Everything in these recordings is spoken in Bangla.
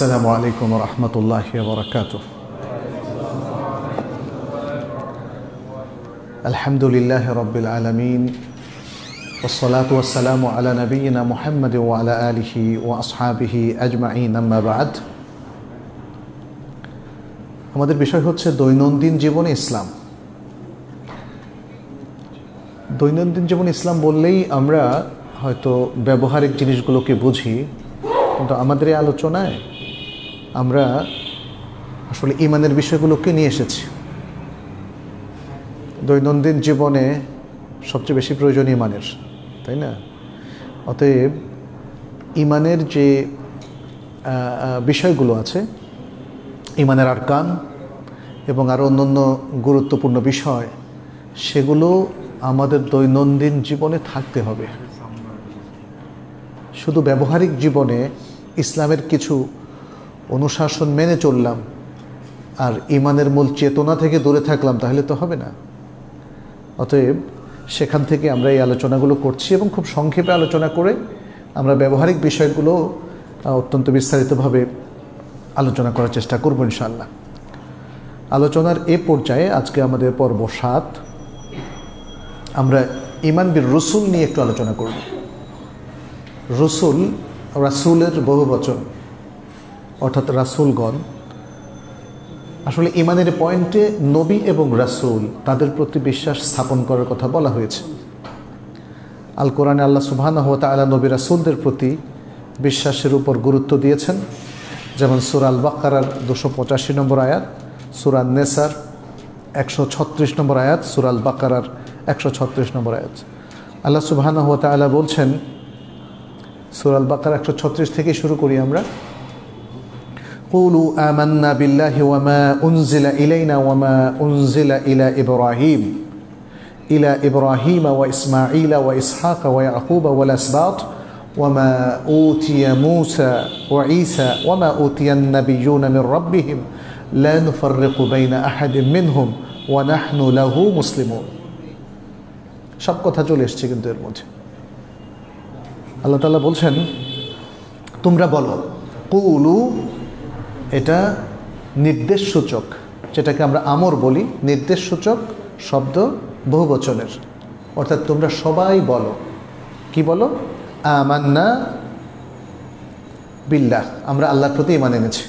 السلام عليكم ورحمة الله وبركاته الحمد لله رب العالمين والصلاة والسلام على نبينا محمد وعلى آله وأصحابه أجمعين أما بعد هم در আমাদের বিষয় হচ্ছে দৈনন্দিন জীবনে ইসলাম দৈনন্দিন জীবনে ইসলাম বললেই আমরা হয়তো ব্যবহারিক জিনিসগুলোকে বুঝি কিন্তু আমাদের এই আলোচনায় আমরা আসলে ইমানের বিষয়গুলোকে নিয়ে এসেছি দৈনন্দিন জীবনে সবচেয়ে বেশি প্রয়োজন ইমানের তাই না অতএব ইমানের যে বিষয়গুলো আছে ইমানের কান এবং আরও অন্যান্য গুরুত্বপূর্ণ বিষয় সেগুলো আমাদের দৈনন্দিন জীবনে থাকতে হবে শুধু ব্যবহারিক জীবনে ইসলামের কিছু অনুশাসন মেনে চললাম আর ইমানের মূল চেতনা থেকে দূরে থাকলাম তাহলে তো হবে না অতএব সেখান থেকে আমরা এই আলোচনাগুলো করছি এবং খুব সংক্ষেপে আলোচনা করে আমরা ব্যবহারিক বিষয়গুলো অত্যন্ত বিস্তারিতভাবে আলোচনা করার চেষ্টা করব ইনশাল্লাহ আলোচনার এ পর্যায়ে আজকে আমাদের পর্ব সাত আমরা ইমান বীর রসুল নিয়ে একটু আলোচনা করব রসুল রাসুলের বহু বচন অর্থাৎ রাসুলগণ আসলে ইমানের পয়েন্টে নবী এবং রাসুল তাদের প্রতি বিশ্বাস স্থাপন করার কথা বলা হয়েছে আল কোরআনে আল্লাহ সুবহান আলা নবী রাসুলদের প্রতি বিশ্বাসের উপর গুরুত্ব দিয়েছেন যেমন সুরাল বাকারার দুশো পঁচাশি নম্বর আয়াত সুরাল নেসার একশো ছত্রিশ নম্বর আয়াত সুরাল বাকারার একশো ছত্রিশ নম্বর আয়াত আল্লাহ সুবাহানা হাত আলা বলছেন সুরাল বাকার একশো ছত্রিশ থেকে শুরু করি আমরা قولوا آمنا بالله وما أنزل إلينا وما أنزل إلى إبراهيم إلى إبراهيم وإسماعيل وإسحاق ويعقوب والأسباط وما أوتي موسى وعيسى وما أوتي النبيون من ربهم لا نفرق بين أحد منهم ونحن له مسلمون সব কথা চলে এসছে কিন্তু এর মধ্যে আল্লাহ তালা বলছেন তোমরা বলো কুলু এটা নির্দেশ সূচক যেটাকে আমরা আমর বলি নির্দেশ সূচক শব্দ বহুবচনের অর্থাৎ তোমরা সবাই বলো কি বলো আমান্না বিল্লাহ আমরা আল্লাহর প্রতি ইমান এনেছি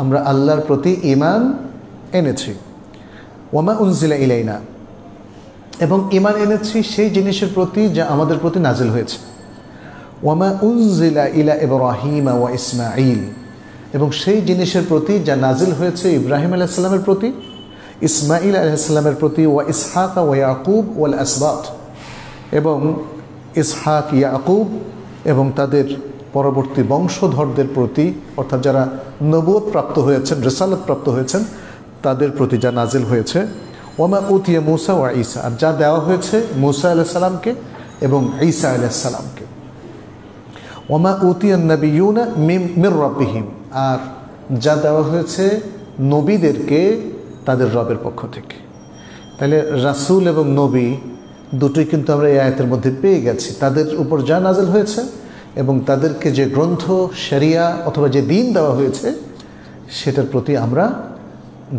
আমরা আল্লাহর প্রতি ইমান এনেছি ওয়ামা উনজিলা ইলাইনা এবং ইমান এনেছি সেই জিনিসের প্রতি যা আমাদের প্রতি নাজিল হয়েছে ওয়ামা উনজিলা ইলা এবং রাহিমা ওয়া ইসমাইল এবং সেই জিনিসের প্রতি যা নাজিল হয়েছে ইব্রাহিম আলাইসাল্লামের প্রতি ইসমাইল আলাইসাল্লামের প্রতি ওয়া ইসহাক ওয়া ইয়াকুব ওয়াল আসবাত এবং ইসহাক ইয়াকুব এবং তাদের পরবর্তী বংশধরদের প্রতি অর্থাৎ যারা নবোধ প্রাপ্ত হয়েছেন রেসালত প্রাপ্ত হয়েছেন তাদের প্রতি যা নাজিল হয়েছে ওমা উতিয়া মুসা ওয়া ঈসা আর যা দেওয়া হয়েছে মুসা আলাইসাল্লামকে এবং ঈসা আলাইসাল্লামকে ওমা উতিয়া নবীনা মিম মির রব্বিহিম আর যা দেওয়া হয়েছে নবীদেরকে তাদের রবের পক্ষ থেকে তাহলে রাসুল এবং নবী দুটোই কিন্তু আমরা এই আয়াতের মধ্যে পেয়ে গেছি তাদের উপর যা নাজেল হয়েছে এবং তাদেরকে যে গ্রন্থ শরিয়া অথবা যে দিন দেওয়া হয়েছে সেটার প্রতি আমরা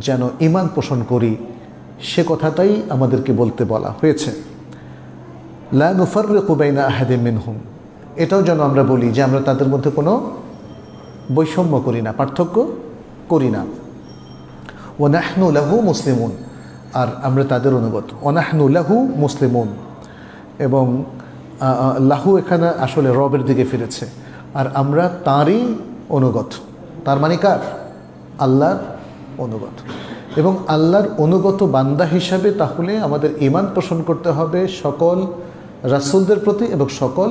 যেন ইমান পোষণ করি সে কথাটাই আমাদেরকে বলতে বলা হয়েছে লানুফার কুবাইনা আহাদে মিনহুম এটাও যেন আমরা বলি যে আমরা তাদের মধ্যে কোনো বৈষম্য করি না পার্থক্য করি না ওনাহনু লাহু মুসলিমুন আর আমরা তাদের অনুগত অনাহনু লাহু মুসলিমুন এবং লাহু এখানে আসলে রবের দিকে ফিরেছে আর আমরা তাঁরই অনুগত তার মানে কার আল্লাহর অনুগত এবং আল্লাহর অনুগত বান্দা হিসাবে তাহলে আমাদের ইমান পোষণ করতে হবে সকল রাসুলদের প্রতি এবং সকল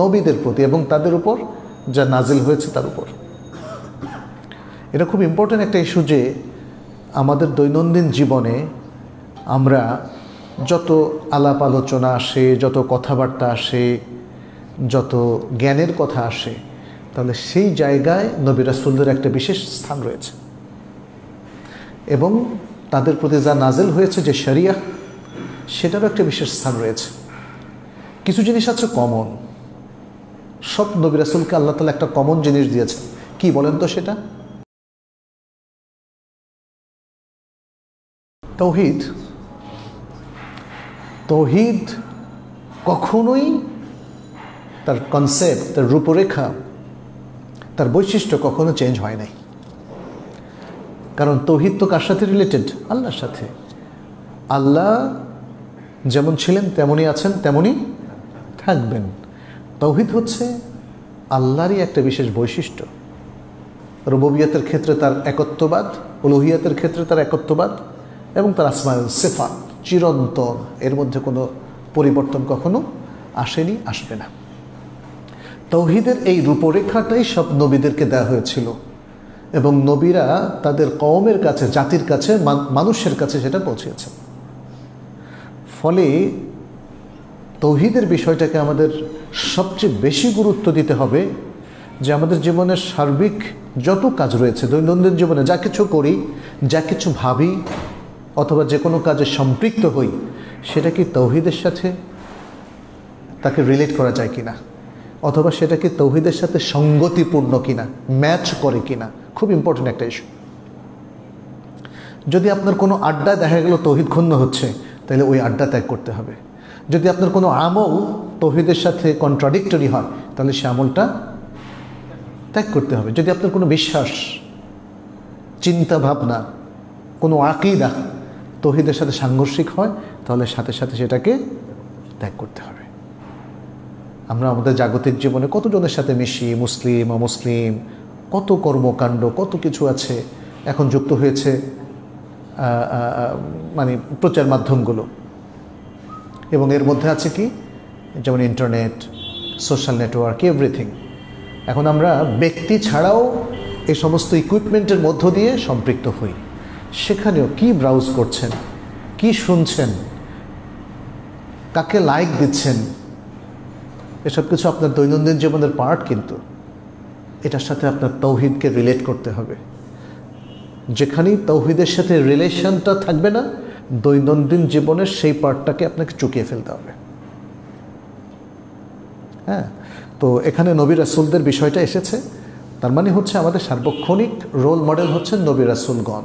নবীদের প্রতি এবং তাদের উপর যা নাজিল হয়েছে তার উপর এটা খুব ইম্পর্ট্যান্ট একটা ইস্যু যে আমাদের দৈনন্দিন জীবনে আমরা যত আলাপ আলোচনা আসে যত কথাবার্তা আসে যত জ্ঞানের কথা আসে তাহলে সেই জায়গায় নবী রাসুলদের একটা বিশেষ স্থান রয়েছে এবং তাদের প্রতি যা নাজেল হয়েছে যে শরিয়া সেটারও একটা বিশেষ স্থান রয়েছে কিছু জিনিস আছে কমন সব নবী রাসুলকে আল্লাহ তালা একটা কমন জিনিস দিয়েছেন কি বলেন তো সেটা তৌহিদ তৌহিদ কখনোই তার কনসেপ্ট তার রূপরেখা তার বৈশিষ্ট্য কখনো চেঞ্জ হয় নাই কারণ তৌহিদ তো কার সাথে রিলেটেড আল্লাহর সাথে আল্লাহ যেমন ছিলেন তেমনই আছেন তেমনই থাকবেন তৌহিদ হচ্ছে আল্লাহরই একটা বিশেষ বৈশিষ্ট্য রুবিয়াতের ক্ষেত্রে তার একত্ববাদ উলুহিয়াতের ক্ষেত্রে তার একত্ববাদ এবং তার আসমান সেফা চিরন্তন এর মধ্যে কোনো পরিবর্তন কখনো আসেনি আসবে না তৌহিদের এই রূপরেখাটাই সব নবীদেরকে দেওয়া হয়েছিল এবং নবীরা তাদের কওমের কাছে জাতির কাছে মানুষের কাছে সেটা পৌঁছেছে ফলে তৌহিদের বিষয়টাকে আমাদের সবচেয়ে বেশি গুরুত্ব দিতে হবে যে আমাদের জীবনের সার্বিক যত কাজ রয়েছে দৈনন্দিন জীবনে যা কিছু করি যা কিছু ভাবি অথবা যে কোনো কাজে সম্পৃক্ত হই সেটা কি তৌহিদের সাথে তাকে রিলেট করা যায় কিনা অথবা সেটা কি তৌহিদের সাথে সঙ্গতিপূর্ণ কিনা ম্যাচ করে কিনা খুব ইম্পর্টেন্ট একটা ইস্যু যদি আপনার কোনো আড্ডায় দেখা গেল তৌহিদ ক্ষুণ্ণ হচ্ছে তাহলে ওই আড্ডা ত্যাগ করতে হবে যদি আপনার কোনো আমল তৌহিদের সাথে কন্ট্রাডিক্টরি হয় তাহলে সে আমলটা ত্যাগ করতে হবে যদি আপনার কোনো বিশ্বাস চিন্তা ভাবনা কোনো আকিদা তহিদের সাথে সাংঘর্ষিক হয় তাহলে সাথে সাথে সেটাকে ত্যাগ করতে হবে আমরা আমাদের জাগতিক জীবনে কতজনের সাথে মিশি মুসলিম অমুসলিম কত কর্মকাণ্ড কত কিছু আছে এখন যুক্ত হয়েছে মানে প্রচার মাধ্যমগুলো এবং এর মধ্যে আছে কি যেমন ইন্টারনেট সোশ্যাল নেটওয়ার্ক এভরিথিং এখন আমরা ব্যক্তি ছাড়াও এই সমস্ত ইকুইপমেন্টের মধ্য দিয়ে সম্পৃক্ত হই সেখানেও কি ব্রাউজ করছেন কি শুনছেন কাকে লাইক দিচ্ছেন এসব কিছু আপনার দৈনন্দিন জীবনের পার্ট কিন্তু এটার সাথে আপনার তৌহিদকে রিলেট করতে হবে যেখানেই তৌহিদের সাথে রিলেশনটা থাকবে না দৈনন্দিন জীবনের সেই পার্টটাকে আপনাকে চুকিয়ে ফেলতে হবে হ্যাঁ তো এখানে নবী রাসুলদের বিষয়টা এসেছে তার মানে হচ্ছে আমাদের সার্বক্ষণিক রোল মডেল হচ্ছে নবী রাসুলগণ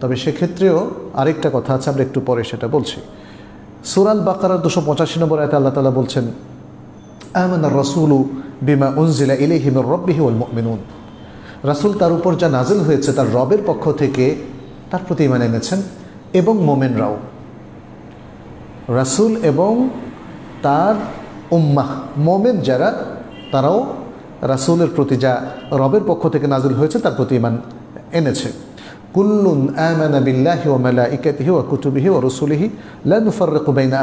তবে সেক্ষেত্রেও আরেকটা কথা আছে আমরা একটু পরে সেটা বলছি সুরাল বাকারার দুশো পঁচাশি নম্বর আয়তে আল্লাহ তালা বলছেন আহমানার রসুলু বিমা উনজিলা ইলে রব্বিহি রব্বিহিউল মিনুন রাসুল তার উপর যা নাজিল হয়েছে তার রবের পক্ষ থেকে তার প্রতি মানে এনেছেন এবং মোমেনরাও রাসুল এবং তার উম্মাহ মোমেন যারা তারাও রাসুলের প্রতি যা রবের পক্ষ থেকে নাজুল হয়েছে তার প্রতি ইমান এনেছে কুল্লুন আমানা বিল্লাহি ওয়া মালাইকাতিহি ওয়া কুতুবিহি ও রসুলিহি লা নুফাররিকু বাইনা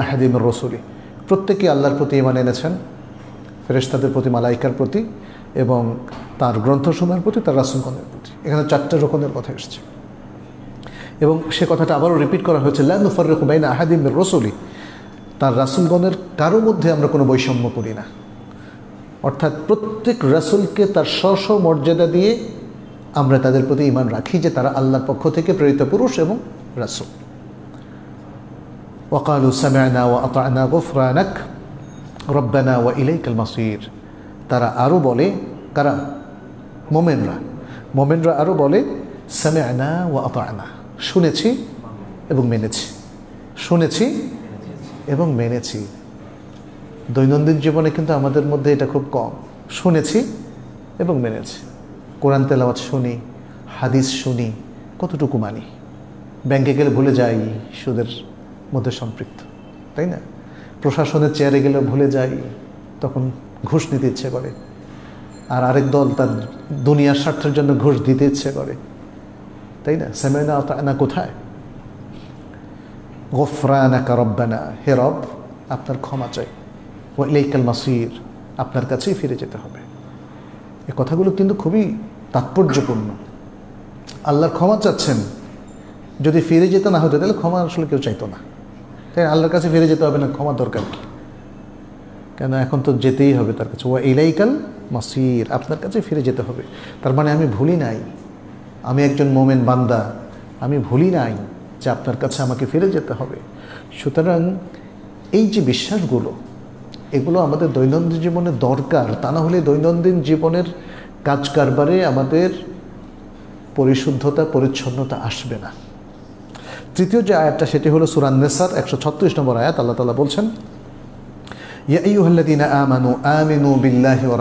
রসুলি প্রত্যেকে আল্লাহর প্রতি ইমান এনেছেন ফেরেশতাদের প্রতি মালাইকার প্রতি এবং তার গ্রন্থসমূহের প্রতি তার রাসুলগণের প্রতি এখানে চারটা রকমের কথা এসেছে এবং সে কথাটা আবারও রিপিট করা হয়েছে লা নুফাররিকু বাইনা আহাদিন রসুলি তার রাসুলগণের কারো মধ্যে আমরা কোনো বৈষম্য করি না অর্থাৎ প্রত্যেক রাসুলকে তার স্ব মর্যাদা দিয়ে আমরা তাদের প্রতি ইমান রাখি যে তারা আল্লাহর পক্ষ থেকে প্রেরিত পুরুষ এবং রাসুল ওকালু সামিয়ানা ও আকানা গোফরানাক রব্বানা ওয়া ইলাইকাল মাসির তারা আরও বলে কারা মোমেনরা মোমেনরা আরও বলে সামিয়ানা ও আকানা শুনেছি এবং মেনেছি শুনেছি এবং মেনেছি দৈনন্দিন জীবনে কিন্তু আমাদের মধ্যে এটা খুব কম শুনেছি এবং মেনেছি কোরআন তেলাওয়াত শুনি হাদিস শুনি কতটুকু মানি ব্যাংকে গেলে ভুলে যাই সুদের মধ্যে সম্পৃক্ত তাই না প্রশাসনের চেয়ারে গেলে ভুলে যাই তখন ঘুষ নিতে ইচ্ছে করে আর আরেক দল তার দুনিয়ার স্বার্থের জন্য ঘুষ দিতে ইচ্ছে করে তাই না সেমেনা না কোথায় গোফরানাকা রব্বানা হে রব আপনার ক্ষমা চাই ও লেকাল মাসির আপনার কাছেই ফিরে যেতে হবে এ কথাগুলো কিন্তু খুবই তাৎপর্যপূর্ণ আল্লাহর ক্ষমা চাচ্ছেন যদি ফিরে যেতে না হতো তাহলে ক্ষমা আসলে কেউ চাইতো না তাই আল্লাহর কাছে ফিরে যেতে হবে না ক্ষমা দরকার কি কেন এখন তো যেতেই হবে তার কাছে ও এলাইকাল মাসির আপনার কাছে ফিরে যেতে হবে তার মানে আমি ভুলি নাই আমি একজন মোমেন বান্দা আমি ভুলি নাই যে আপনার কাছে আমাকে ফিরে যেতে হবে সুতরাং এই যে বিশ্বাসগুলো এগুলো আমাদের দৈনন্দিন জীবনে দরকার তা না হলে দৈনন্দিন জীবনের কাজ কারবারে আমাদের পরিশুদ্ধতা পরিচ্ছন্নতা আসবে না তৃতীয় যে আয়াতটা সেটি হলো সুরান নেসার একশো ছত্রিশ নম্বর আয়াত আল্লাহ তালা বলছেন আমানু আমিনু বিল্লাহি ও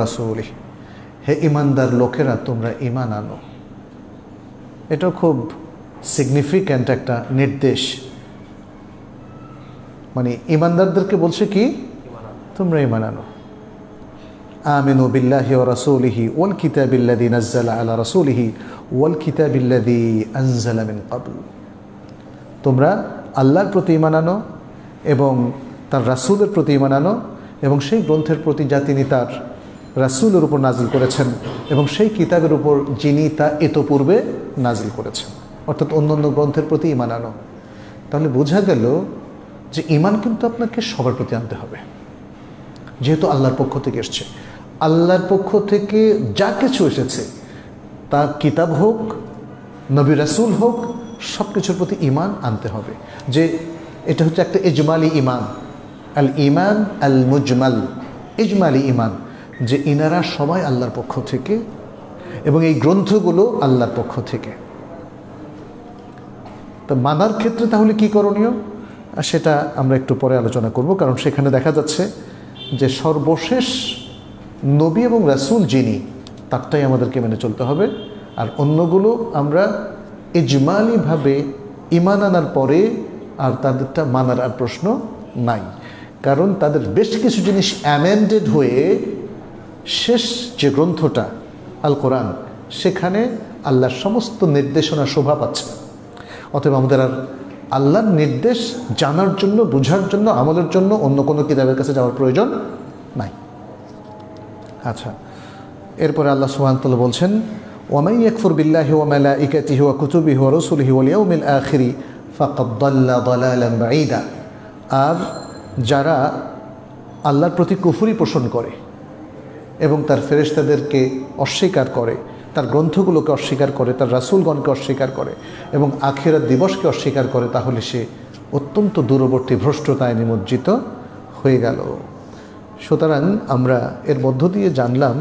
হে ইমানদার লোকেরা তোমরা ইমান আনো এটা খুব সিগনিফিক্যান্ট একটা নির্দেশ মানে ইমানদারদেরকে বলছে কি তোমরা ইমান আনো آمنوا بالله ورسوله والكتاب الذي نزل على رسوله والكتاب الذي أنزل من قبل তোমরা আল্লাহর প্রতি ইমান আনো এবং তার রাসুলের প্রতি ইমান আনো এবং সেই গ্রন্থের প্রতি যা তিনি তার রাসুলের উপর নাজিল করেছেন এবং সেই কিতাবের উপর যিনি তা এত পূর্বে নাজিল করেছেন অর্থাৎ অন্য অন্য গ্রন্থের প্রতি ইমান আনো তাহলে বোঝা গেল যে ইমান কিন্তু আপনাকে সবার প্রতি আনতে হবে যেহেতু আল্লাহর পক্ষ থেকে এসছে আল্লাহর পক্ষ থেকে যা কিছু এসেছে তা কিতাব হোক নবী রাসুল হোক সব কিছুর প্রতি ইমান আনতে হবে যে এটা হচ্ছে একটা ইজমালি ইমান আল ইমান আল মুজমাল ইজমালি ইমান যে ইনারা সবাই আল্লাহর পক্ষ থেকে এবং এই গ্রন্থগুলো আল্লাহর পক্ষ থেকে তো মানার ক্ষেত্রে তাহলে কি করণীয় সেটা আমরা একটু পরে আলোচনা করব কারণ সেখানে দেখা যাচ্ছে যে সর্বশেষ নবী এবং রাসুল যিনি তারটাই আমাদেরকে মেনে চলতে হবে আর অন্যগুলো আমরা ইজমালিভাবে ইমান আনার পরে আর তাদেরটা মানার আর প্রশ্ন নাই কারণ তাদের বেশ কিছু জিনিস অ্যামেন্ডেড হয়ে শেষ যে গ্রন্থটা আল কোরআন সেখানে আল্লাহর সমস্ত নির্দেশনা শোভা পাচ্ছে অতএব আমাদের আর আল্লাহর নির্দেশ জানার জন্য বুঝার জন্য আমাদের জন্য অন্য কোনো কিতাবের কাছে যাওয়ার প্রয়োজন নাই আচ্ছা এরপরে আল্লাহ সুহানতাল বলছেন ওমাই ইয়কফুর বিল্লাহ মেলা ইকাতি হুয়া কুতুবি হুয়া রসুলি হুয়া উমিল আখিরি ফাকদ্দাল্লা দলালাম বাঈদা আর যারা আল্লাহর প্রতি কুফুরি পোষণ করে এবং তার ফেরেশতাদেরকে অস্বীকার করে তার গ্রন্থগুলোকে অস্বীকার করে তার রাসুলগণকে অস্বীকার করে এবং আখেরা দিবসকে অস্বীকার করে তাহলে সে অত্যন্ত দূরবর্তী ভ্রষ্টতায় নিমজ্জিত হয়ে গেল সুতরাং আমরা এর মধ্য দিয়ে জানলাম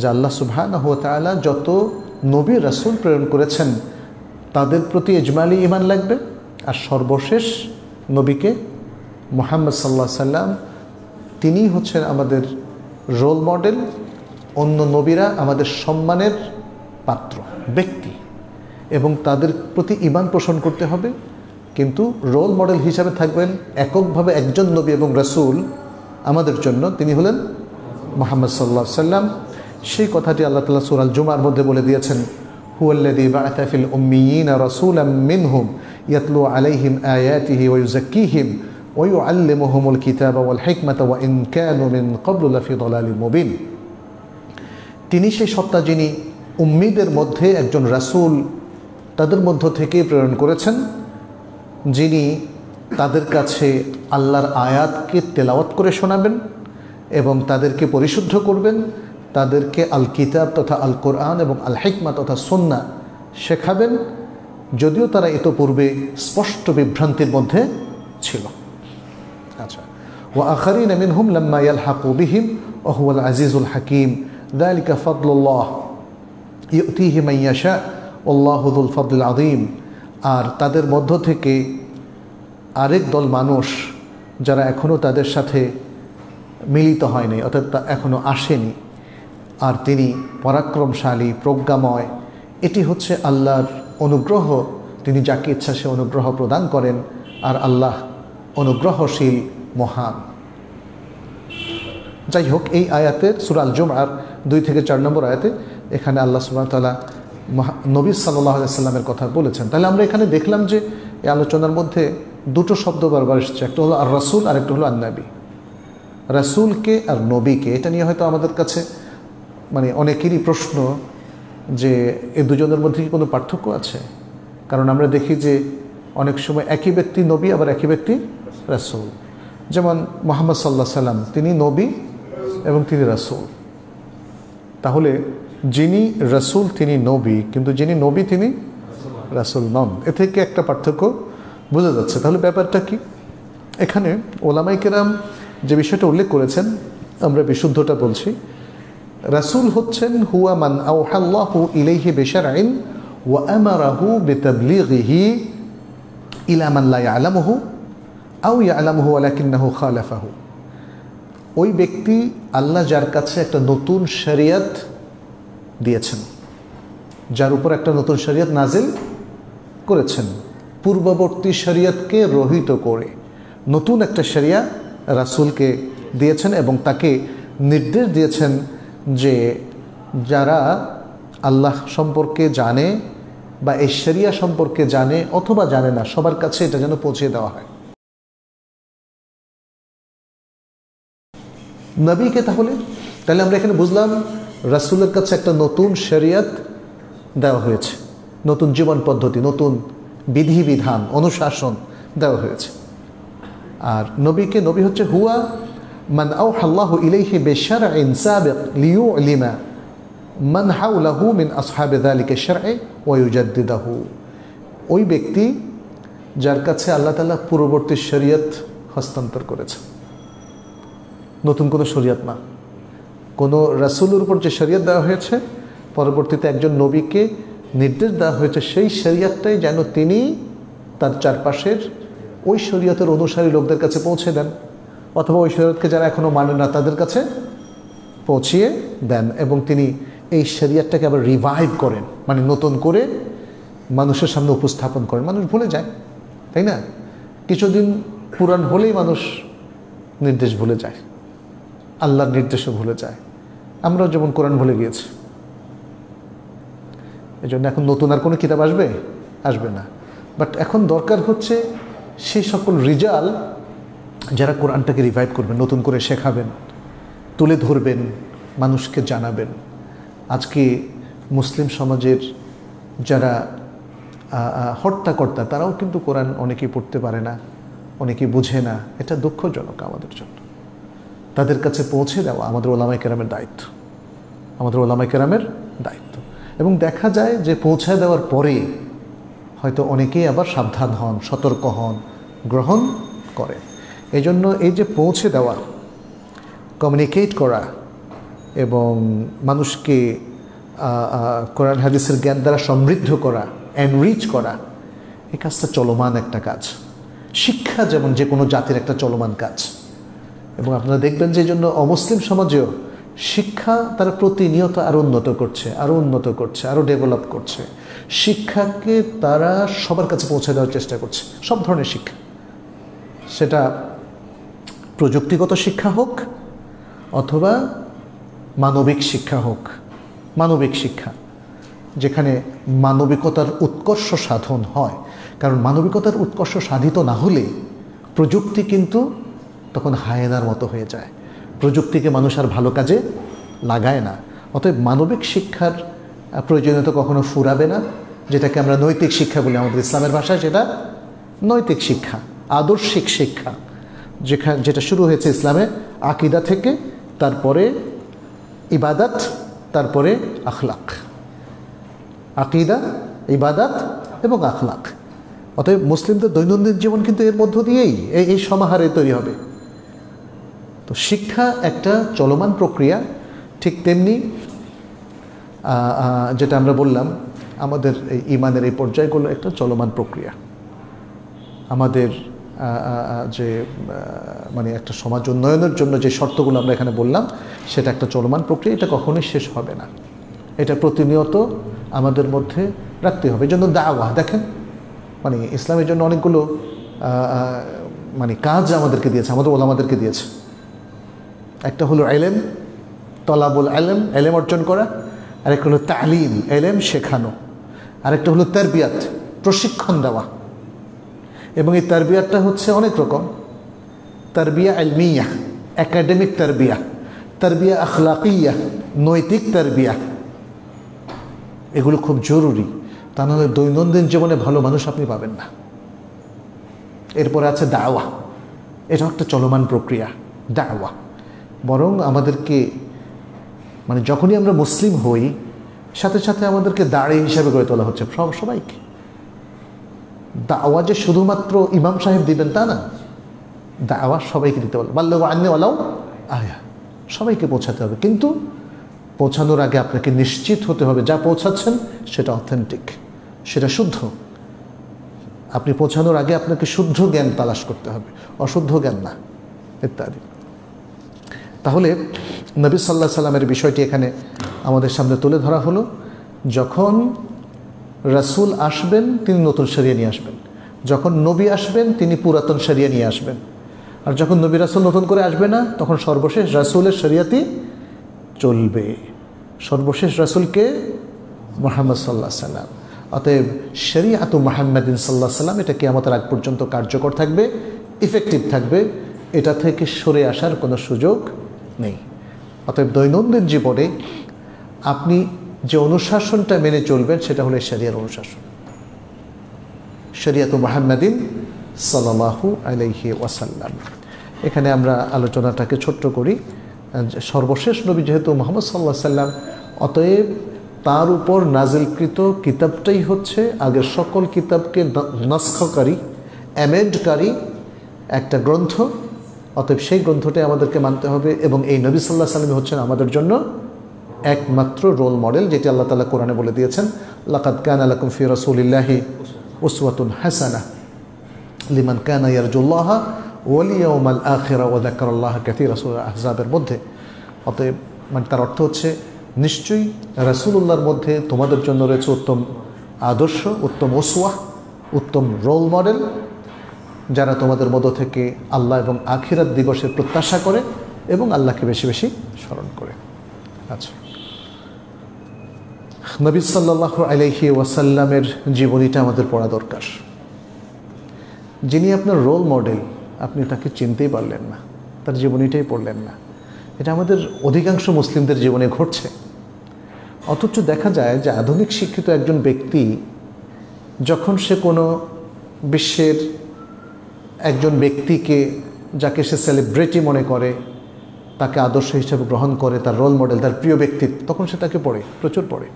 যে আল্লা সুবহান হতালা যত নবী রাসুল প্রেরণ করেছেন তাদের প্রতি এজমালি ইমান লাগবে আর সর্বশেষ নবীকে মোহাম্মদ সাল্লাহ সাল্লাম তিনি হচ্ছেন আমাদের রোল মডেল অন্য নবীরা আমাদের সম্মানের পাত্র ব্যক্তি এবং তাদের প্রতি ইমান পোষণ করতে হবে কিন্তু রোল মডেল হিসাবে থাকবেন এককভাবে একজন নবী এবং রাসুল আমাদের জন্য তিনি হলেন মোহাম্মদ সাল্লাহ সাল্লাম সেই কথাটি আল্লাহ তালা সুরাল জুমার মধ্যে বলে দিয়েছেন হুয়াল্লাদি বাতাফিল আলাইহিম ওয়াল ওয়া ইন তিনি সেই সত্তা যিনি উম্মিদের মধ্যে একজন রাসুল তাদের মধ্য থেকে প্রেরণ করেছেন যিনি তাদের কাছে আল্লাহর আয়াতকে তেলাওয়াত করে শোনাবেন এবং তাদেরকে পরিশুদ্ধ করবেন তাদেরকে আল কিতাব তথা আল কোরআন এবং আল হিকমা তথা সন্না শেখাবেন যদিও তারা ইতোপূর্বে স্পষ্ট বিভ্রান্তির মধ্যে ছিল আচ্ছা ও আখারি নামিন হুম লাম্মা ইয়াল হাকুবিহিম ওহুয়াল আজিজুল হাকিম ذلك فضل الله يشاء والله ذو الفضل আদিম আর তাদের মধ্য থেকে আরেক দল মানুষ যারা এখনও তাদের সাথে মিলিত হয়নি অর্থাৎ এখনো এখনও আসেনি আর তিনি পরাক্রমশালী প্রজ্ঞাময় এটি হচ্ছে আল্লাহর অনুগ্রহ তিনি যাকে ইচ্ছা সে অনুগ্রহ প্রদান করেন আর আল্লাহ অনুগ্রহশীল মহান যাই হোক এই আয়াতের সুরাল জুমার দুই থেকে চার নম্বর আয়াতে এখানে আল্লাহ সুবাহতাল্লাহ নবী সাল্লাহ সাল্লামের কথা বলেছেন তাহলে আমরা এখানে দেখলাম যে এই আলোচনার মধ্যে দুটো শব্দ বারবার এসেছে একটা হলো আর রাসুল আর একটা হলো আন্নাবি রাসুলকে আর নবীকে এটা নিয়ে হয়তো আমাদের কাছে মানে অনেকেরই প্রশ্ন যে এই দুজনের মধ্যে কি কোনো পার্থক্য আছে কারণ আমরা দেখি যে অনেক সময় একই ব্যক্তি নবী আবার একই ব্যক্তি রাসুল যেমন মোহাম্মদ সাল্লাহ সাল্লাম তিনি নবী এবং তিনি রাসুল তাহলে যিনি রাসুল তিনি নবী কিন্তু যিনি নবী তিনি রাসুল নন এ থেকে একটা পার্থক্য বোঝা যাচ্ছে তাহলে ব্যাপারটা কি এখানে ওলামাই কেরাম যে বিষয়টা উল্লেখ করেছেন আমরা বিশুদ্ধটা বলছি রাসুল হচ্ছেন হুয়া মান আউহাল্লাহু ইলাইহি বেশার আইন ওয়া আমারাহু বিতাবলিগিহি ইলা আলামহু আউ ইয়া আলামহু আলাকিন্নাহু খালাফাহু ওই ব্যক্তি আল্লাহ যার কাছে একটা নতুন শরিয়ত দিয়েছেন যার উপর একটা নতুন শরিয়ত নাজিল করেছেন পূর্ববর্তী শরিয়তকে রহিত করে নতুন একটা শরিয়া রাসুলকে দিয়েছেন এবং তাকে নির্দেশ দিয়েছেন যে যারা আল্লাহ সম্পর্কে জানে বা এই শরিয়া সম্পর্কে জানে অথবা জানে না সবার কাছে এটা যেন পৌঁছে দেওয়া হয় নবীকে তাহলে তাহলে আমরা এখানে বুঝলাম রাসুলের কাছে একটা নতুন শরিয়ত দেওয়া হয়েছে নতুন জীবন পদ্ধতি নতুন বিধিবিধান অনুশাসন দেওয়া হয়েছে আর নবীকে নবী হচ্ছে হুয়া মান আউ হাল্লাহ ইলেহি বেশার ইনসাবেক লিউ লিমা মান লাহু মিন আসহাবেদ আলীকে সারে ওয়ুজাদ্দিদাহু ওই ব্যক্তি যার কাছে আল্লাহ তালা পূর্ববর্তী শরীয়ত হস্তান্তর করেছে নতুন কোনো শরিয়াত না কোনো রাসুলের উপর যে শরিয়াত দেওয়া হয়েছে পরবর্তীতে একজন নবীকে নির্দেশ দেওয়া হয়েছে সেই শরিয়াতটাই যেন তিনি তার চারপাশের ওই শরীয়তের অনুসারী লোকদের কাছে পৌঁছে দেন অথবা ওই শরীয়তকে যারা এখনও মানে না তাদের কাছে পৌঁছিয়ে দেন এবং তিনি এই শরিয়াতটাকে আবার রিভাইভ করেন মানে নতুন করে মানুষের সামনে উপস্থাপন করেন মানুষ ভুলে যায় তাই না কিছুদিন পুরাণ হলেই মানুষ নির্দেশ ভুলে যায় আল্লাহর নির্দেশও ভুলে যায় আমরাও যেমন কোরআন ভুলে গিয়েছি এই জন্য এখন নতুন আর কোনো কিতাব আসবে আসবে না বাট এখন দরকার হচ্ছে সেই সকল রিজাল যারা কোরআনটাকে রিভাইভ করবেন নতুন করে শেখাবেন তুলে ধরবেন মানুষকে জানাবেন আজকে মুসলিম সমাজের যারা হর্তাকর্তা তারাও কিন্তু কোরআন অনেকেই পড়তে পারে না অনেকেই বুঝে না এটা দুঃখজনক আমাদের জন্য তাদের কাছে পৌঁছে দেওয়া আমাদের ওলামাই কেরামের দায়িত্ব আমাদের ওলামাই কেরামের দায়িত্ব এবং দেখা যায় যে পৌঁছে দেওয়ার পরে হয়তো অনেকেই আবার সাবধান হন সতর্ক হন গ্রহণ করে এই জন্য এই যে পৌঁছে দেওয়া কমিউনিকেট করা এবং মানুষকে কোরআন হাদিসের জ্ঞান দ্বারা সমৃদ্ধ করা এনরিচ করা এই কাজটা চলমান একটা কাজ শিক্ষা যেমন যে কোনো জাতির একটা চলমান কাজ এবং আপনারা দেখবেন যে জন্য অমুসলিম সমাজেও শিক্ষা তারা প্রতিনিয়ত আরও উন্নত করছে আরও উন্নত করছে আরও ডেভেলপ করছে শিক্ষাকে তারা সবার কাছে পৌঁছে দেওয়ার চেষ্টা করছে সব ধরনের শিক্ষা সেটা প্রযুক্তিগত শিক্ষা হোক অথবা মানবিক শিক্ষা হোক মানবিক শিক্ষা যেখানে মানবিকতার উৎকর্ষ সাধন হয় কারণ মানবিকতার উৎকর্ষ সাধিত না হলে প্রযুক্তি কিন্তু তখন হায়েনার মতো হয়ে যায় প্রযুক্তিকে মানুষ আর ভালো কাজে লাগায় না অতএব মানবিক শিক্ষার প্রয়োজনীয়তা কখনো ফুরাবে না যেটাকে আমরা নৈতিক শিক্ষা বলি আমাদের ইসলামের ভাষায় সেটা নৈতিক শিক্ষা আদর্শিক শিক্ষা যেখানে যেটা শুরু হয়েছে ইসলামে আকিদা থেকে তারপরে ইবাদাত তারপরে আখলাক আকিদা ইবাদাত এবং আখলাক অতএব মুসলিমদের দৈনন্দিন জীবন কিন্তু এর মধ্য দিয়েই এই সমাহারে তৈরি হবে তো শিক্ষা একটা চলমান প্রক্রিয়া ঠিক তেমনি যেটা আমরা বললাম আমাদের এই ইমানের এই পর্যায়গুলো একটা চলমান প্রক্রিয়া আমাদের যে মানে একটা সমাজ উন্নয়নের জন্য যে শর্তগুলো আমরা এখানে বললাম সেটা একটা চলমান প্রক্রিয়া এটা কখনোই শেষ হবে না এটা প্রতিনিয়ত আমাদের মধ্যে রাখতে হবে এই জন্য দাওয়া দেখেন মানে ইসলামের জন্য অনেকগুলো মানে কাজ আমাদেরকে দিয়েছে আমাদের ওলা আমাদেরকে দিয়েছে একটা হলো এলেম তলাবুল এলেম এলেম অর্জন করা আরেকটা হলো তালিম এলেম শেখানো আরেকটা হলো তারবিয়াত প্রশিক্ষণ দেওয়া এবং এই তারবিয়াতটা হচ্ছে অনেক রকম তারবিয়া এলমিয়া একাডেমিক তারবিয়া তারবিয়া আখলাকিয়া নৈতিক তারবিয়া এগুলো খুব জরুরি তা নাহলে দৈনন্দিন জীবনে ভালো মানুষ আপনি পাবেন না এরপরে আছে দাওয়া এটা একটা চলমান প্রক্রিয়া দাওয়া বরং আমাদেরকে মানে যখনই আমরা মুসলিম হই সাথে সাথে আমাদেরকে দাঁড়ি হিসাবে গড়ে তোলা হচ্ছে সব সবাইকে দাওয়া যে শুধুমাত্র ইমাম সাহেব দিবেন তা না দাওয়া সবাইকে দিতে বলে বাল্য আন্যওয়ালাও আয়া সবাইকে পৌঁছাতে হবে কিন্তু পৌঁছানোর আগে আপনাকে নিশ্চিত হতে হবে যা পৌঁছাচ্ছেন সেটা অথেন্টিক সেটা শুদ্ধ আপনি পৌঁছানোর আগে আপনাকে শুদ্ধ জ্ঞান তালাশ করতে হবে অশুদ্ধ জ্ঞান না ইত্যাদি তাহলে নবী সাল্লাহ সাল্লামের বিষয়টি এখানে আমাদের সামনে তুলে ধরা হলো যখন রাসুল আসবেন তিনি নতুন সেরিয়া নিয়ে আসবেন যখন নবী আসবেন তিনি পুরাতন সেরিয়া নিয়ে আসবেন আর যখন নবী রাসুল নতুন করে আসবে না তখন সর্বশেষ রাসুলের শরিয়াতি চলবে সর্বশেষ রাসুলকে মোহাম্মদ সাল্লাহ সাল্লাম অতএব শরিয়াত মোহাম্মদিন সাল্লাহ সাল্লাম এটা কি আমাদের আগ পর্যন্ত কার্যকর থাকবে ইফেক্টিভ থাকবে এটা থেকে সরে আসার কোনো সুযোগ নেই অতএব দৈনন্দিন জীবনে আপনি যে অনুশাসনটা মেনে চলবেন সেটা হলো শরিয়ার অনুশাসন শরিয়াত মাহমাদিন সালামাহু আলহি ওয়াসাল্লাম এখানে আমরা আলোচনাটাকে ছোট্ট করি সর্বশেষ নবী যেহেতু মোহাম্মদ সাল্লাহ সাল্লাম অতএব তার উপর নাজিলকৃত কিতাবটাই হচ্ছে আগের সকল কিতাবকে নস্খকারী অ্যামেন্ডকারী একটা গ্রন্থ অতএব সেই গ্রন্থটাই আমাদেরকে মানতে হবে এবং এই নবী সাল্লাহ সাল্লামী হচ্ছেন আমাদের জন্য একমাত্র রোল মডেল যেটি আল্লাহ তালা কোরআনে বলে দিয়েছেন লাকাত কান আলাকুম ফি রসুলিল্লাহি উসওয়াতুন হাসানা লিমান কান ইয়ারজুল্লাহ আখেরা আখিরা ওদাকরল্লাহ কাতি রসুল আহজাবের মধ্যে অতএব মানে তার অর্থ হচ্ছে নিশ্চয়ই রাসূলুল্লাহর মধ্যে তোমাদের জন্য রয়েছে উত্তম আদর্শ উত্তম ওসওয়া উত্তম রোল মডেল যারা তোমাদের মধ্য থেকে আল্লাহ এবং আখিরাত দিবসের প্রত্যাশা করে এবং আল্লাহকে বেশি বেশি স্মরণ করে আচ্ছা নবী সাল্লাহ আলহি ওয়াসাল্লামের জীবনীটা আমাদের পড়া দরকার যিনি আপনার রোল মডেল আপনি তাকে চিনতেই পারলেন না তার জীবনীটাই পড়লেন না এটা আমাদের অধিকাংশ মুসলিমদের জীবনে ঘটছে অথচ দেখা যায় যে আধুনিক শিক্ষিত একজন ব্যক্তি যখন সে কোনো বিশ্বের একজন ব্যক্তিকে যাকে সে সেলিব্রিটি মনে করে তাকে আদর্শ হিসেবে গ্রহণ করে তার রোল মডেল তার প্রিয় ব্যক্তিত্ব তখন সে তাকে পড়ে প্রচুর পড়ে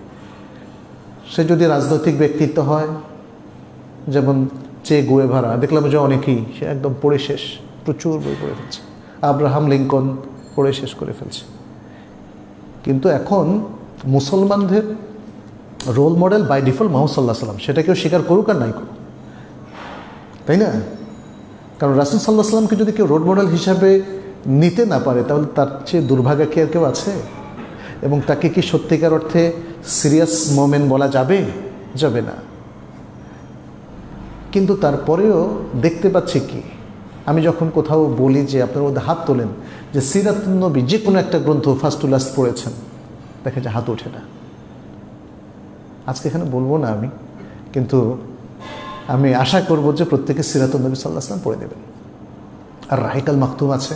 সে যদি রাজনৈতিক ব্যক্তিত্ব হয় যেমন চে ভাড়া দেখলাম যে অনেকেই সে একদম পড়ে শেষ প্রচুর বই পড়ে ফেলছে আব্রাহাম লিঙ্কন পড়ে শেষ করে ফেলছে কিন্তু এখন মুসলমানদের role model by default Muhammad সাল্লাহ সাল্লাম সেটা কেউ স্বীকার করুক আর নাই করুক তাই না কারণ রাসুল সাল্লাহ সাল্লামকে যদি কেউ রোল মডেল হিসাবে নিতে না পারে তাহলে তার চেয়ে দুর্ভাগা কি আর কেউ আছে এবং তাকে কি সত্যিকার অর্থে সিরিয়াস মোমেন্ট বলা যাবে যাবে না কিন্তু তারপরেও দেখতে পাচ্ছি কি আমি যখন কোথাও বলি যে আপনার ওদের হাত তোলেন যে সিরাতনবী যে কোনো একটা গ্রন্থ ফার্স্ট টু লাস্ট পড়েছেন দেখা যায় হাত ওঠে না আজকে এখানে বলবো না আমি কিন্তু আমি আশা করব যে প্রত্যেকে সিরাতুল নবী সাল্লাহ আসলাম পড়ে দেবেন আর রাহিকাল মাকতুম আছে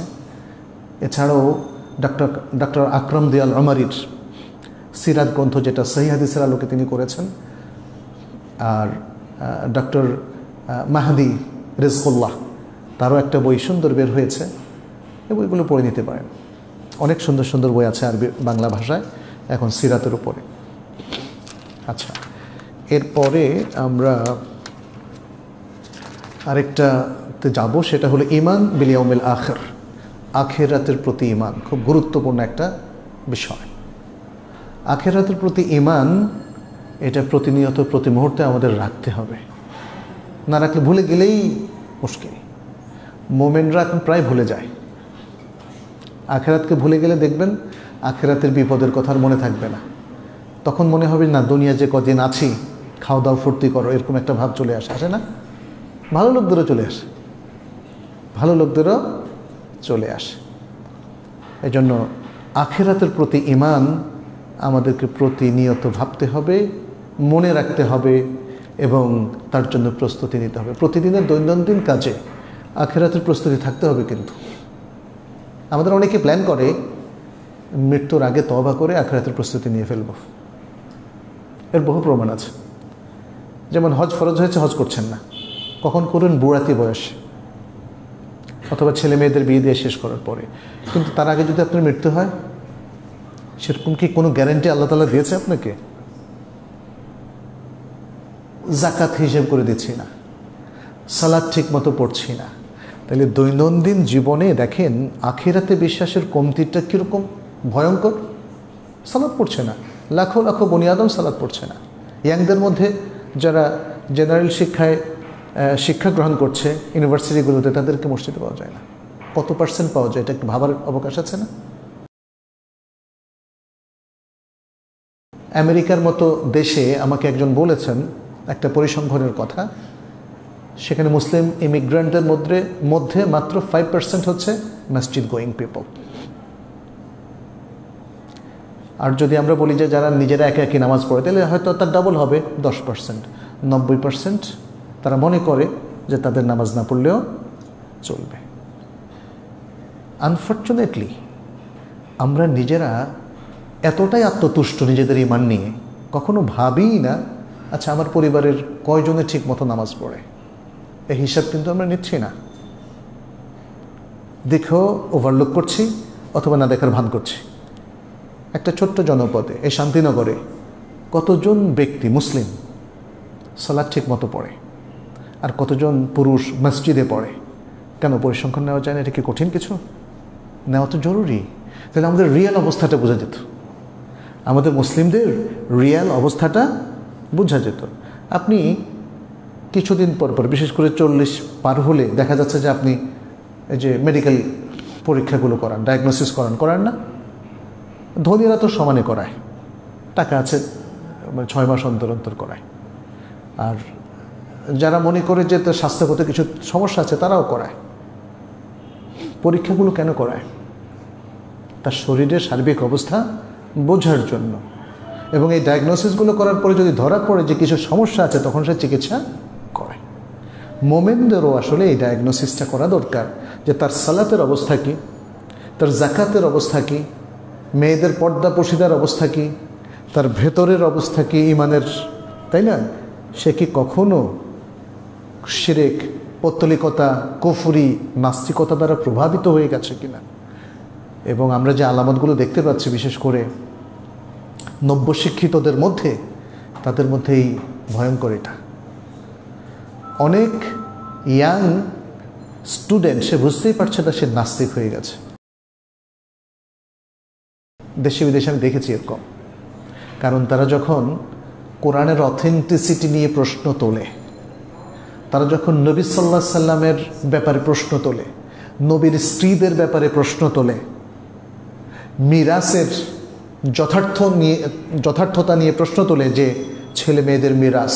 এছাড়াও ডক্টর ডক্টর আকরম দিয়াল অমারির সিরাত গ্রন্থ যেটা সহিহাদিসের আলোকে তিনি করেছেন আর ডক্টর মাহাদি রেজকুল্লাহ তারও একটা বই সুন্দর বের হয়েছে এই বইগুলো পড়ে নিতে পারেন অনেক সুন্দর সুন্দর বই আছে আরবি বাংলা ভাষায় এখন সিরাতের উপরে আচ্ছা এরপরে আমরা আরেকটাতে যাব সেটা হলো ইমান বিলিয়াউমিল আখের রাতের প্রতি ইমান খুব গুরুত্বপূর্ণ একটা বিষয় আখের রাতের প্রতি ইমান এটা প্রতিনিয়ত প্রতি মুহূর্তে আমাদের রাখতে হবে না রাখলে ভুলে গেলেই মুশকিল মোমেনরা এখন প্রায় ভুলে যায় আখেরাতকে ভুলে গেলে দেখবেন আখেরাতের বিপদের কথা আর মনে থাকবে না তখন মনে হবে না দুনিয়া যে কদিন আছি খাওয়া দাওয়া ফুর্তি করো এরকম একটা ভাব চলে আসে আসে না ভালো লোকদেরও চলে আসে ভালো লোকদেরও চলে আসে এই জন্য আখেরাতের প্রতি ইমান আমাদেরকে প্রতিনিয়ত ভাবতে হবে মনে রাখতে হবে এবং তার জন্য প্রস্তুতি নিতে হবে প্রতিদিনের দৈনন্দিন কাজে আখেরাতের প্রস্তুতি থাকতে হবে কিন্তু আমাদের অনেকে প্ল্যান করে মৃত্যুর আগে তবা করে আখেরাতের প্রস্তুতি নিয়ে ফেলব এর বহু প্রমাণ আছে যেমন হজ ফরজ হয়েছে হজ করছেন না কখন করুন বুড়াতি বয়সে অথবা ছেলে মেয়েদের বিয়ে দিয়ে শেষ করার পরে কিন্তু তার আগে যদি আপনার মৃত্যু হয় সেরকম কি কোনো গ্যারেন্টি আল্লাহ তালা দিয়েছে আপনাকে জাকাত হিসেব করে দিচ্ছি না সালাদ ঠিক মতো পড়ছি না তাহলে দৈনন্দিন জীবনে দেখেন আখেরাতে বিশ্বাসের কমতিটা কীরকম ভয়ঙ্কর সালাদ পড়ছে না লাখো লাখো বনিয়াদম সালাদ পড়ছে না ইয়াংদের মধ্যে যারা জেনারেল শিক্ষায় শিক্ষা গ্রহণ করছে ইউনিভার্সিটিগুলোতে তাদেরকে মসজিদে পাওয়া যায় না কত পার্সেন্ট পাওয়া যায় এটা একটু ভাবার অবকাশ আছে না আমেরিকার মতো দেশে আমাকে একজন বলেছেন একটা পরিসংখ্যানের কথা সেখানে মুসলিম ইমিগ্রান্টের মধ্যে মধ্যে মাত্র ফাইভ পার্সেন্ট হচ্ছে মসজিদ গোয়িং পিপল আর যদি আমরা বলি যে যারা নিজেরা একে একই নামাজ পড়ে তাহলে হয়তো তার ডাবল হবে দশ পার্সেন্ট নব্বই পার্সেন্ট তারা মনে করে যে তাদের নামাজ না পড়লেও চলবে আনফর্চুনেটলি আমরা নিজেরা এতটাই আত্মতুষ্ট নিজেদের ইমান নিয়ে কখনো ভাবিই না আচ্ছা আমার পরিবারের কয়জনে ঠিক মতো নামাজ পড়ে এই হিসাব কিন্তু আমরা নিচ্ছি না দেখেও ওভারলুক করছি অথবা না দেখার ভান করছি একটা ছোট্ট জনপদে এই শান্তিনগরে কতজন ব্যক্তি মুসলিম সালাদ ঠিক মতো পড়ে আর কতজন পুরুষ মসজিদে পড়ে কেন পরিসংখ্যান নেওয়া যায় না এটা কি কঠিন কিছু নেওয়া তো জরুরি তাহলে আমাদের রিয়েল অবস্থাটা বোঝা যেত আমাদের মুসলিমদের রিয়েল অবস্থাটা বোঝা যেত আপনি কিছুদিন পর পর বিশেষ করে চল্লিশ পার হলে দেখা যাচ্ছে যে আপনি এই যে মেডিকেল পরীক্ষাগুলো করান ডায়াগনোসিস করান করান না ধনীরা তো সমানে করায় টাকা আছে ছয় মাস অন্তর অন্তর করায় আর যারা মনে করে যে তার স্বাস্থ্যগত কিছু সমস্যা আছে তারাও করায় পরীক্ষাগুলো কেন করায় তার শরীরের সার্বিক অবস্থা বোঝার জন্য এবং এই ডায়াগনোসিসগুলো করার পরে যদি ধরা পড়ে যে কিছু সমস্যা আছে তখন সে চিকিৎসা করে মোমেনদেরও আসলে এই ডায়াগনোসিসটা করা দরকার যে তার সালাতের অবস্থা কী তার জাকাতের অবস্থা কী মেয়েদের পর্দা পশিদার অবস্থা কী তার ভেতরের অবস্থা কী ইমানের তাই না সে কি কখনো সিরেক পত্তলিকতা কুফুরি নাস্তিকতা দ্বারা প্রভাবিত হয়ে গেছে কিনা এবং আমরা যে আলামতগুলো দেখতে পাচ্ছি বিশেষ করে নব্য শিক্ষিতদের মধ্যে তাদের মধ্যে এই ভয়ঙ্কর এটা অনেক ইয়াং স্টুডেন্ট সে বুঝতেই পারছে না সে নাস্তিক হয়ে গেছে দেশে বিদেশে আমি দেখেছি এরকম কারণ তারা যখন কোরআনের অথেন্টিসিটি নিয়ে প্রশ্ন তোলে তারা যখন নবী সাল্লা সাল্লামের ব্যাপারে প্রশ্ন তোলে নবীর স্ত্রীদের ব্যাপারে প্রশ্ন তোলে মিরাসের যথার্থ নিয়ে যথার্থতা নিয়ে প্রশ্ন তোলে যে ছেলে মেয়েদের মিরাস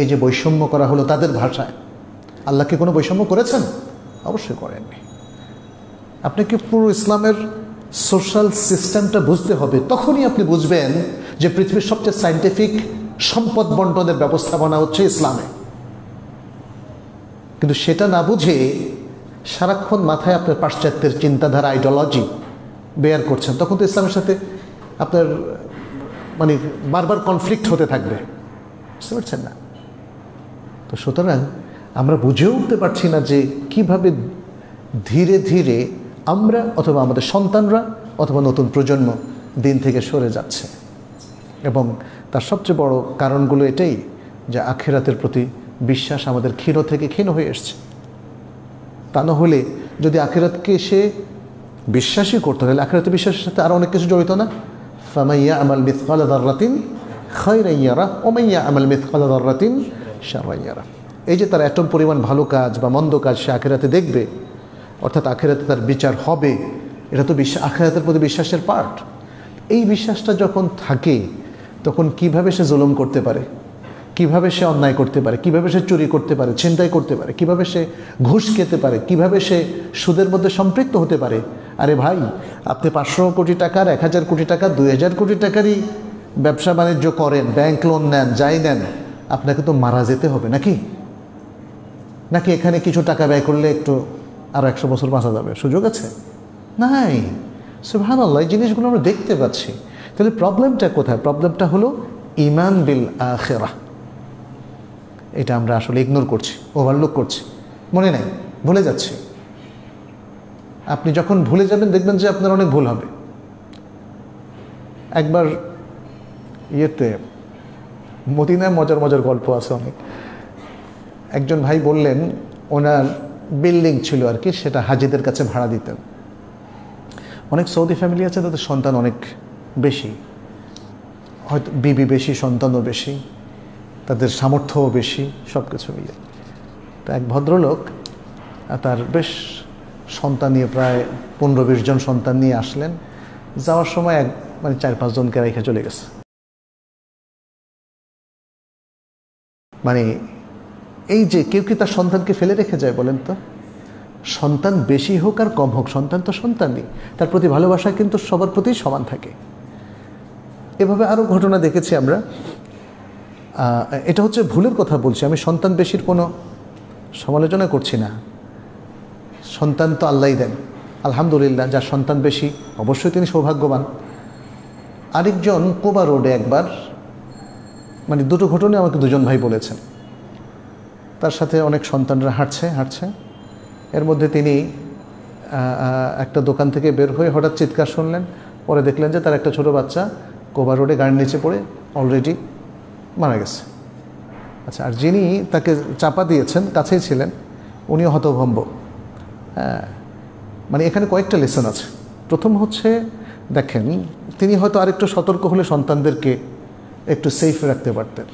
এই যে বৈষম্য করা হলো তাদের ভাষায় আল্লাহ কি কোনো বৈষম্য করেছেন অবশ্যই করেননি আপনাকে পুরো ইসলামের সোশ্যাল সিস্টেমটা বুঝতে হবে তখনই আপনি বুঝবেন যে পৃথিবীর সবচেয়ে সাইন্টিফিক সম্পদ বন্টনের ব্যবস্থাপনা হচ্ছে ইসলামে কিন্তু সেটা না বুঝে সারাক্ষণ মাথায় আপনার পাশ্চাত্যের চিন্তাধারা আইডিওলজি বেয়ার করছেন তখন তো ইসলামের সাথে আপনার মানে বারবার কনফ্লিক্ট হতে থাকবে বুঝতে পারছেন না তো সুতরাং আমরা বুঝে উঠতে পারছি না যে কিভাবে ধীরে ধীরে আমরা অথবা আমাদের সন্তানরা অথবা নতুন প্রজন্ম দিন থেকে সরে যাচ্ছে এবং তার সবচেয়ে বড় কারণগুলো এটাই যে আখেরাতের প্রতি বিশ্বাস আমাদের ক্ষীণ থেকে ক্ষীণ হয়ে এসছে তা না হলে যদি আখেরাতকে সে বিশ্বাসই করতো তাহলে আখেরাতে বিশ্বাসের সাথে আরও অনেক কিছু জড়িত না ফামাইয়া আমাল খাই দাররাতিন খৈরাইয়ারা ওমাইয়া আমাল মিসকালা দাররাতিন শামাইয়ারা এই যে তার এটম পরিমাণ ভালো কাজ বা মন্দ কাজ সে আখেরাতে দেখবে অর্থাৎ আখেরাতে তার বিচার হবে এটা তো বিশ্বাস আখেরাতের প্রতি বিশ্বাসের পার্ট এই বিশ্বাসটা যখন থাকে তখন কিভাবে সে জুলুম করতে পারে কিভাবে সে অন্যায় করতে পারে কিভাবে সে চুরি করতে পারে ছিনতাই করতে পারে কিভাবে সে ঘুষ খেতে পারে কিভাবে সে সুদের মধ্যে সম্পৃক্ত হতে পারে আরে ভাই আপনি পাঁচশো কোটি টাকার এক হাজার কোটি টাকা দুই হাজার কোটি টাকারই ব্যবসা বাণিজ্য করেন ব্যাংক লোন নেন যাই নেন আপনাকে তো মারা যেতে হবে নাকি নাকি এখানে কিছু টাকা ব্যয় করলে একটু আরও একশো বছর বাঁচা যাবে সুযোগ আছে নাই সে ভালো এই জিনিসগুলো আমরা দেখতে পাচ্ছি তাহলে প্রবলেমটা কোথায় প্রবলেমটা হলো ইমান বিল আখেরা এটা আমরা আসলে ইগনোর করছি ওভারলুক করছি মনে নাই ভুলে যাচ্ছি আপনি যখন ভুলে যাবেন দেখবেন যে আপনার অনেক ভুল হবে একবার ইয়েতে মদিনায় মজার মজার গল্প আছে অনেক একজন ভাই বললেন ওনার বিল্ডিং ছিল আর কি সেটা হাজিদের কাছে ভাড়া দিতেন অনেক সৌদি ফ্যামিলি আছে তাদের সন্তান অনেক বেশি হয়তো বিবি বেশি সন্তানও বেশি তাদের সামর্থ্যও বেশি সব কিছু মিলে তো এক ভদ্রলোক তার বেশ সন্তান নিয়ে প্রায় পনেরো বিশ জন সন্তান নিয়ে আসলেন যাওয়ার সময় এক মানে চার পাঁচজনকে রেখে চলে গেছে মানে এই যে কেউ কি তার সন্তানকে ফেলে রেখে যায় বলেন তো সন্তান বেশি হোক আর কম হোক সন্তান তো সন্তানই তার প্রতি ভালোবাসা কিন্তু সবার প্রতি সমান থাকে এভাবে আরও ঘটনা দেখেছি আমরা এটা হচ্ছে ভুলের কথা বলছি আমি সন্তান বেশির কোনো সমালোচনা করছি না সন্তান তো আল্লাহই দেন আলহামদুলিল্লাহ যার সন্তান বেশি অবশ্যই তিনি সৌভাগ্যবান আরেকজন কোবা রোডে একবার মানে দুটো ঘটনা আমাকে দুজন ভাই বলেছেন তার সাথে অনেক সন্তানরা হাঁটছে হাঁটছে এর মধ্যে তিনি একটা দোকান থেকে বের হয়ে হঠাৎ চিৎকার শুনলেন পরে দেখলেন যে তার একটা ছোট বাচ্চা কোবা রোডে গাড়ির নিচে পড়ে অলরেডি মারা গেছে আচ্ছা আর যিনি তাকে চাপা দিয়েছেন কাছেই ছিলেন উনিও হতভম্ব হ্যাঁ মানে এখানে কয়েকটা লেসন আছে প্রথম হচ্ছে দেখেন তিনি হয়তো আরেকটু সতর্ক হলে সন্তানদেরকে একটু সেফ রাখতে পারতেন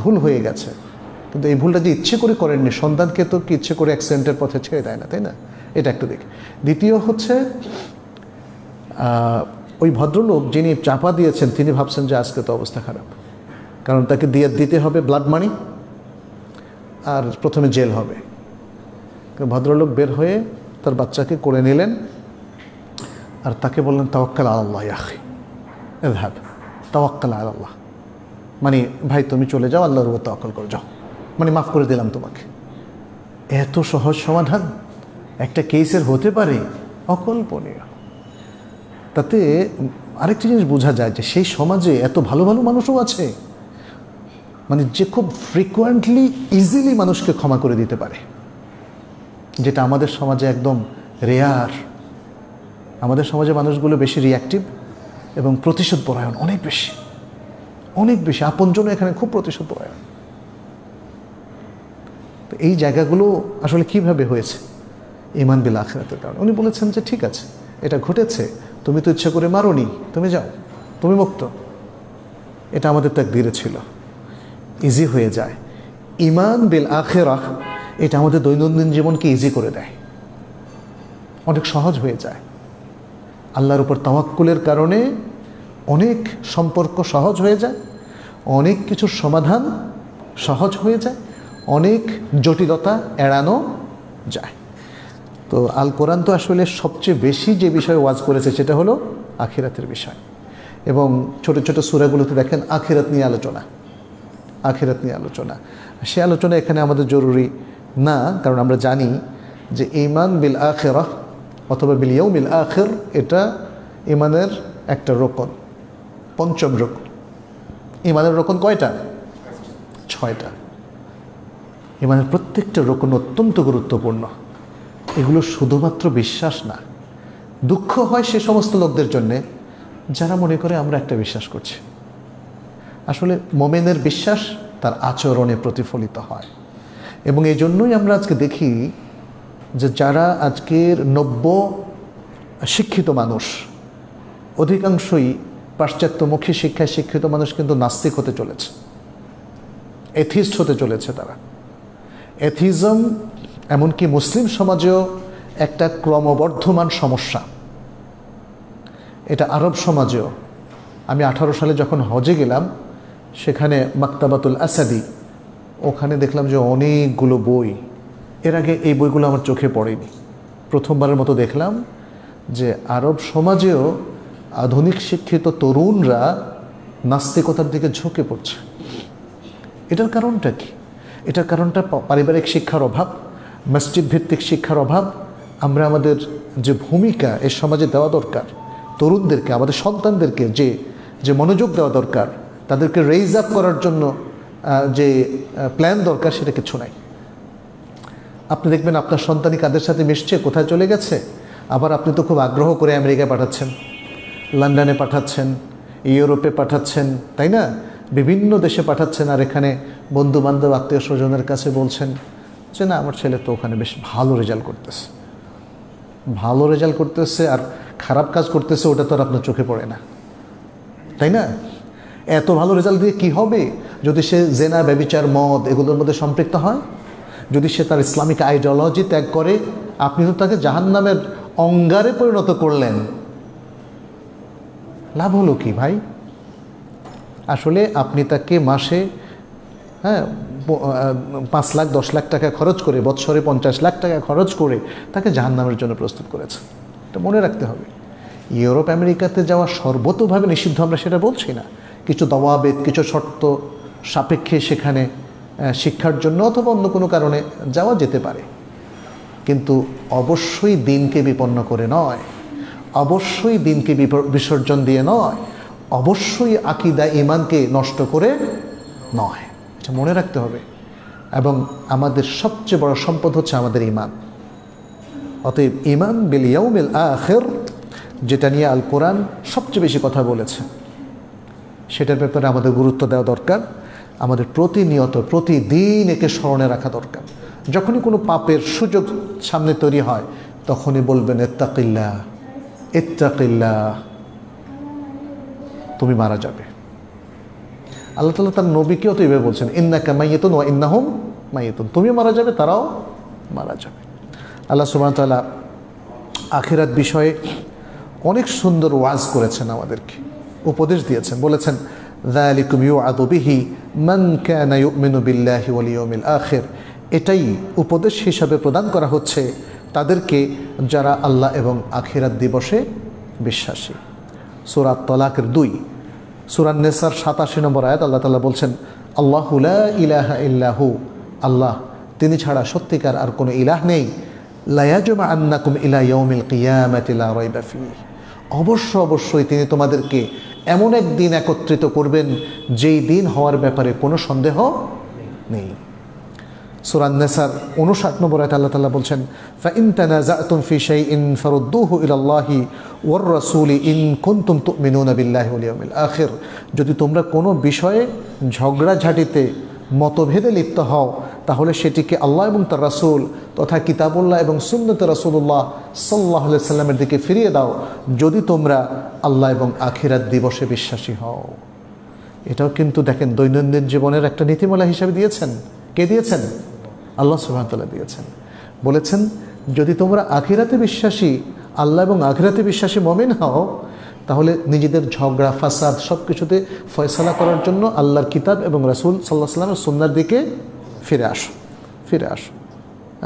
ভুল হয়ে গেছে কিন্তু এই ভুলটা যে ইচ্ছে করে করেননি সন্তানকে তো কি ইচ্ছে করে অ্যাক্সিডেন্টের পথে ছেড়ে দেয় না তাই না এটা একটু দিক দ্বিতীয় হচ্ছে ওই ভদ্রলোক যিনি চাপা দিয়েছেন তিনি ভাবছেন যে আজকে তো অবস্থা খারাপ কারণ তাকে দিয়ে দিতে হবে ব্লাড মানি আর প্রথমে জেল হবে ভদ্রলোক বের হয়ে তার বাচ্চাকে করে নিলেন আর তাকে বললেন তাওয়াক্কাল আল্লাহ ইয়াহি এভাব তাওয়াক্কাল আল্লাহ মানে ভাই তুমি চলে যাও আল্লাহর উপর তাওয়াক্কাল করে যাও মানে মাফ করে দিলাম তোমাকে এত সহজ সমাধান একটা কেসের হতে পারে অকল্পনীয় তাতে আরেকটি জিনিস বোঝা যায় যে সেই সমাজে এত ভালো ভালো মানুষও আছে মানে যে খুব ফ্রিকুয়েন্টলি ইজিলি মানুষকে ক্ষমা করে দিতে পারে যেটা আমাদের সমাজে একদম রেয়ার আমাদের সমাজে মানুষগুলো বেশি রিয়াক্টিভ এবং প্রতিশোধ পরায়ণ অনেক বেশি অনেক বেশি আপন জন্য এখানে খুব প্রতিশোধ পরায়ণ তো এই জায়গাগুলো আসলে কিভাবে হয়েছে ইমান বিল আখরাতের কারণে উনি বলেছেন যে ঠিক আছে এটা ঘটেছে তুমি তো ইচ্ছা করে মারোনি তুমি যাও তুমি মুক্ত এটা আমাদের তাকদিরে ছিল ইজি হয়ে যায় ইমান বিল আখেরাহ এটা আমাদের দৈনন্দিন জীবনকে ইজি করে দেয় অনেক সহজ হয়ে যায় আল্লাহর উপর তামাক্কুলের কারণে অনেক সম্পর্ক সহজ হয়ে যায় অনেক কিছুর সমাধান সহজ হয়ে যায় অনেক জটিলতা এড়ানো যায় তো আল কোরআন তো আসলে সবচেয়ে বেশি যে বিষয়ে ওয়াজ করেছে সেটা হলো আখিরাতের বিষয় এবং ছোট ছোট সুরাগুলোতে দেখেন আখিরাত নিয়ে আলোচনা আখিরাত নিয়ে আলোচনা সে আলোচনা এখানে আমাদের জরুরি না কারণ আমরা জানি যে ইমান বিল আখের অথবা বিল মিল আখের এটা ইমানের একটা রোকন পঞ্চম রোক ইমানের রোকন কয়টা ছয়টা ইমানের প্রত্যেকটা রোকন অত্যন্ত গুরুত্বপূর্ণ এগুলো শুধুমাত্র বিশ্বাস না দুঃখ হয় সে সমস্ত লোকদের জন্যে যারা মনে করে আমরা একটা বিশ্বাস করছি আসলে মোমেনের বিশ্বাস তার আচরণে প্রতিফলিত হয় এবং এই জন্যই আমরা আজকে দেখি যে যারা আজকের নব্য শিক্ষিত মানুষ অধিকাংশই পাশ্চাত্যমুখী শিক্ষায় শিক্ষিত মানুষ কিন্তু নাস্তিক হতে চলেছে এথিস্ট হতে চলেছে তারা এথিজম এমনকি মুসলিম সমাজেও একটা ক্রমবর্ধমান সমস্যা এটা আরব সমাজেও আমি আঠারো সালে যখন হজে গেলাম সেখানে মাক্তাবাতুল আসাদি ওখানে দেখলাম যে অনেকগুলো বই এর আগে এই বইগুলো আমার চোখে পড়েনি প্রথমবারের মতো দেখলাম যে আরব সমাজেও আধুনিক শিক্ষিত তরুণরা নাস্তিকতার দিকে ঝুঁকে পড়ছে এটার কারণটা কি এটার কারণটা পারিবারিক শিক্ষার অভাব মসজিদ ভিত্তিক শিক্ষার অভাব আমরা আমাদের যে ভূমিকা এ সমাজে দেওয়া দরকার তরুণদেরকে আমাদের সন্তানদেরকে যে যে মনোযোগ দেওয়া দরকার তাদেরকে রেইজ আপ করার জন্য যে প্ল্যান দরকার সেটা কিছু নাই আপনি দেখবেন আপনার সন্তানই কাদের সাথে মিশছে কোথায় চলে গেছে আবার আপনি তো খুব আগ্রহ করে আমেরিকায় পাঠাচ্ছেন লন্ডনে পাঠাচ্ছেন ইউরোপে পাঠাচ্ছেন তাই না বিভিন্ন দেশে পাঠাচ্ছেন আর এখানে বন্ধু বান্ধব আত্মীয় স্বজনের কাছে বলছেন যে না আমার ছেলে তো ওখানে বেশ ভালো রেজাল্ট করতেছে ভালো রেজাল্ট করতেছে আর খারাপ কাজ করতেছে ওটা তো আর আপনার চোখে পড়ে না তাই না এত ভালো রেজাল্ট দিয়ে কি হবে যদি সে জেনা ব্যবিচার মদ এগুলোর মধ্যে সম্পৃক্ত হয় যদি সে তার ইসলামিক আইডিওলজি ত্যাগ করে আপনি তো তাকে জাহান নামের অঙ্গারে পরিণত করলেন লাভ হলো কি ভাই আসলে আপনি তাকে মাসে হ্যাঁ পাঁচ লাখ দশ লাখ টাকা খরচ করে বৎসরে পঞ্চাশ লাখ টাকা খরচ করে তাকে জাহান্নামের জন্য প্রস্তুত করেছে এটা মনে রাখতে হবে ইউরোপ আমেরিকাতে যাওয়া সর্বতভাবে নিষিদ্ধ আমরা সেটা বলছি না কিছু দবাবেদ কিছু শর্ত সাপেক্ষে সেখানে শিক্ষার জন্য অথবা অন্য কোনো কারণে যাওয়া যেতে পারে কিন্তু অবশ্যই দিনকে বিপন্ন করে নয় অবশ্যই দিনকে বিসর্জন দিয়ে নয় অবশ্যই আকিদা ইমানকে নষ্ট করে নয় এটা মনে রাখতে হবে এবং আমাদের সবচেয়ে বড় সম্পদ হচ্ছে আমাদের ইমান অতএব ইমান বেল আখের যেটা নিয়ে আল কোরআন সবচেয়ে বেশি কথা বলেছে সেটার ব্যাপারে আমাদের গুরুত্ব দেওয়া দরকার আমাদের প্রতিনিয়ত প্রতিদিন একে স্মরণে রাখা দরকার যখনই কোনো পাপের সুযোগ সামনে তৈরি হয় তখনই বলবেন এত্তাকিল্লা এত্তাকিল্লা তুমি মারা যাবে আল্লাহ তালা তার নবীকেও তো এভাবে বলছেন ইন্নাকা মাইয়েতন ও ইন্নাহম মাইয়েতন তুমিও মারা যাবে তারাও মারা যাবে আল্লাহ সুবাহ তালা আখিরাত বিষয়ে অনেক সুন্দর ওয়াজ করেছেন আমাদেরকে উপদেশ দিয়েছেন বলেছেন এটাই উপদেশ হিসাবে প্রদান করা হচ্ছে তাদেরকে যারা আল্লাহ এবং আখিরাত দিবসে বিশ্বাসী সোরাত তলাকের দুই সুরান নেসার সাতাশি নম্বর আয়াত আল্লাহ তালা বলছেন আল্লাহ ইলাহা ইল্লাহু আল্লাহ তিনি ছাড়া সত্যিকার আর কোনো ইলাহ নেই লায়াজমা আন্নাকুম ইলা ইয়ৌমিল কিয়ামাতিলা রয়বাফি অবশ্য অবশ্যই তিনি তোমাদেরকে এমন এক দিন একত্রিত করবেন যেই দিন হওয়ার ব্যাপারে কোনো সন্দেহ নেই সুরান নেসার উনষাট নম্বর আয়ত আল্লাহ তাল্লাহ বলছেন ফাইন তানাজাতুম ফি শাই ইন ফারুদ্দুহু ইলাল্লাহি ওর রসুল ইন কুনতুম তুমিনুনা বিল্লাহি ওয়াল ইয়াউমিল আখির যদি তোমরা কোনো বিষয়ে ঝগড়াঝাটিতে মতভেদে লিপ্ত হও তাহলে সেটিকে আল্লাহ এবং তার রাসূল তথা কিতাবুল্লাহ এবং সুন্নত রাসুল্লাহ সাল্লাহ সাল্লামের দিকে ফিরিয়ে দাও যদি তোমরা আল্লাহ এবং আখিরাত দিবসে বিশ্বাসী হও এটাও কিন্তু দেখেন দৈনন্দিন জীবনের একটা নীতিমালা হিসাবে দিয়েছেন কে দিয়েছেন আল্লাহ সুহামতাল্লাহ দিয়েছেন বলেছেন যদি তোমরা আখিরাতে বিশ্বাসী আল্লাহ এবং আখিরাতে বিশ্বাসী মমিন হও তাহলে নিজেদের ঝগড়া ফাসাদ সব কিছুতে ফয়সলা করার জন্য আল্লাহর কিতাব এবং রাসুল সাল্লাহ সাল্লামের সুন্নার দিকে ফিরে আস ফিরে আস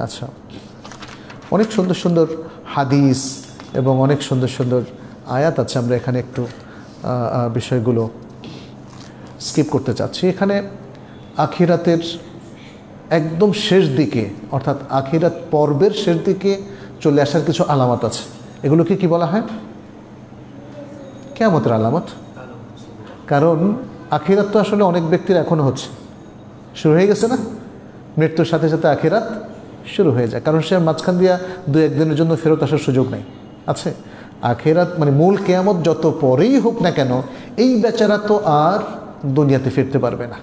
আচ্ছা অনেক সুন্দর সুন্দর হাদিস এবং অনেক সুন্দর সুন্দর আয়াত আছে আমরা এখানে একটু বিষয়গুলো স্কিপ করতে চাচ্ছি এখানে আখিরাতের একদম শেষ দিকে অর্থাৎ আখিরাত পর্বের শেষ দিকে চলে আসার কিছু আলামত আছে এগুলোকে কি বলা হয় কেমতের আলামত কারণ আখিরাত তো আসলে অনেক ব্যক্তির এখনও হচ্ছে শুরু হয়ে গেছে না মৃত্যুর সাথে সাথে আখিরাত শুরু হয়ে যায় কারণ সে মাঝখান দিয়া দু একদিনের জন্য ফেরত আসার সুযোগ নেই আছে আখেরাত মানে মূল কেয়ামত যত পরেই হোক না কেন এই বেচারা তো আর দুনিয়াতে ফিরতে পারবে না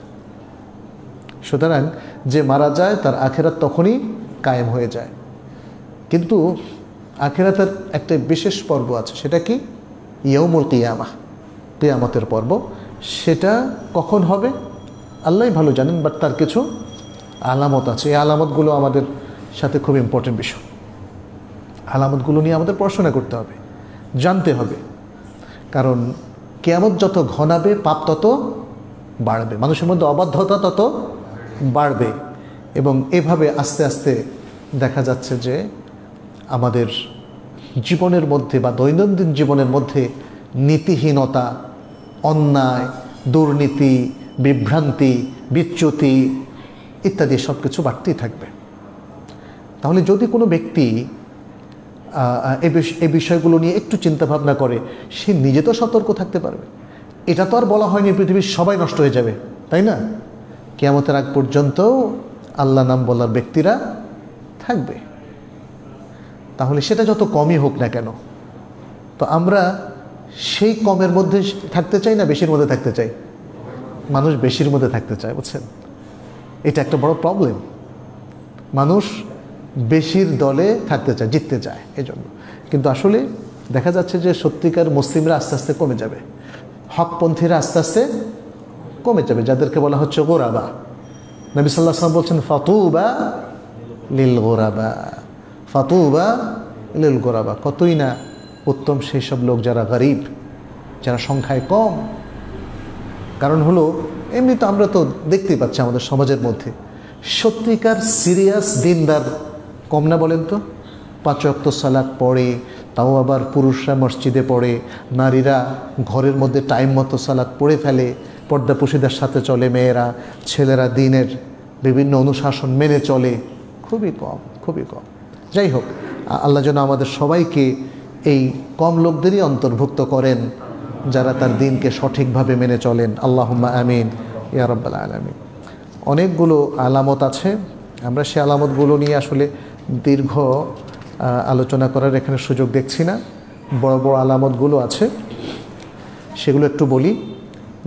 সুতরাং যে মারা যায় তার আখেরাত তখনই কায়েম হয়ে যায় কিন্তু আখেরাতের একটা বিশেষ পর্ব আছে সেটা কি ইয়মুল কিয়ামা কেয়ামতের পর্ব সেটা কখন হবে আল্লাহ ভালো জানেন বাট তার কিছু আলামত আছে এই আলামতগুলো আমাদের সাথে খুব ইম্পর্টেন্ট বিষয় আলামতগুলো নিয়ে আমাদের পড়াশোনা করতে হবে জানতে হবে কারণ কেয়ামত যত ঘনাবে পাপ তত বাড়বে মানুষের মধ্যে অবাধ্যতা তত বাড়বে এবং এভাবে আস্তে আস্তে দেখা যাচ্ছে যে আমাদের জীবনের মধ্যে বা দৈনন্দিন জীবনের মধ্যে নীতিহীনতা অন্যায় দুর্নীতি বিভ্রান্তি বিচ্যুতি ইত্যাদি সব কিছু বাড়তেই থাকবে তাহলে যদি কোনো ব্যক্তি এই বিষয়গুলো নিয়ে একটু চিন্তা ভাবনা করে সে নিজে তো সতর্ক থাকতে পারবে এটা তো আর বলা হয়নি পৃথিবীর সবাই নষ্ট হয়ে যাবে তাই না কেয়ামতের আগ পর্যন্তও আল্লাহ নাম বলার ব্যক্তিরা থাকবে তাহলে সেটা যত কমই হোক না কেন তো আমরা সেই কমের মধ্যে থাকতে চাই না বেশির মধ্যে থাকতে চাই মানুষ বেশির মধ্যে থাকতে চায় বুঝছেন এটা একটা বড় প্রবলেম মানুষ বেশির দলে থাকতে চায় জিততে চায় এজন্য কিন্তু আসলে দেখা যাচ্ছে যে সত্যিকার মুসলিমরা আস্তে আস্তে কমে যাবে হকপন্থীরা আস্তে আস্তে কমে যাবে যাদেরকে বলা হচ্ছে গোরাবা নবী সাল্লাহ সাল্লাম বলছেন ফাতুবা লিল গোরাবা ফাতুবা লিল গোরাবা কতই না উত্তম সেই সব লোক যারা গরিব যারা সংখ্যায় কম কারণ হলো এমনি তো আমরা তো দেখতেই পাচ্ছি আমাদের সমাজের মধ্যে সত্যিকার সিরিয়াস দিনদার কম না বলেন তো পাঁচ অক্ত সালাক পড়ে তাও আবার পুরুষরা মসজিদে পড়ে নারীরা ঘরের মধ্যে টাইম মতো সালাক পড়ে ফেলে পর্দাপুষিদের সাথে চলে মেয়েরা ছেলেরা দিনের বিভিন্ন অনুশাসন মেনে চলে খুবই কম খুবই কম যাই হোক আল্লাহ যেন আমাদের সবাইকে এই কম লোকদেরই অন্তর্ভুক্ত করেন যারা তার দিনকে সঠিকভাবে মেনে চলেন আল্লাহ আমিন ইয়ারব্বাল আলমিন অনেকগুলো আলামত আছে আমরা সে আলামতগুলো নিয়ে আসলে দীর্ঘ আলোচনা করার এখানে সুযোগ দেখছি না বড় বড় আলামতগুলো আছে সেগুলো একটু বলি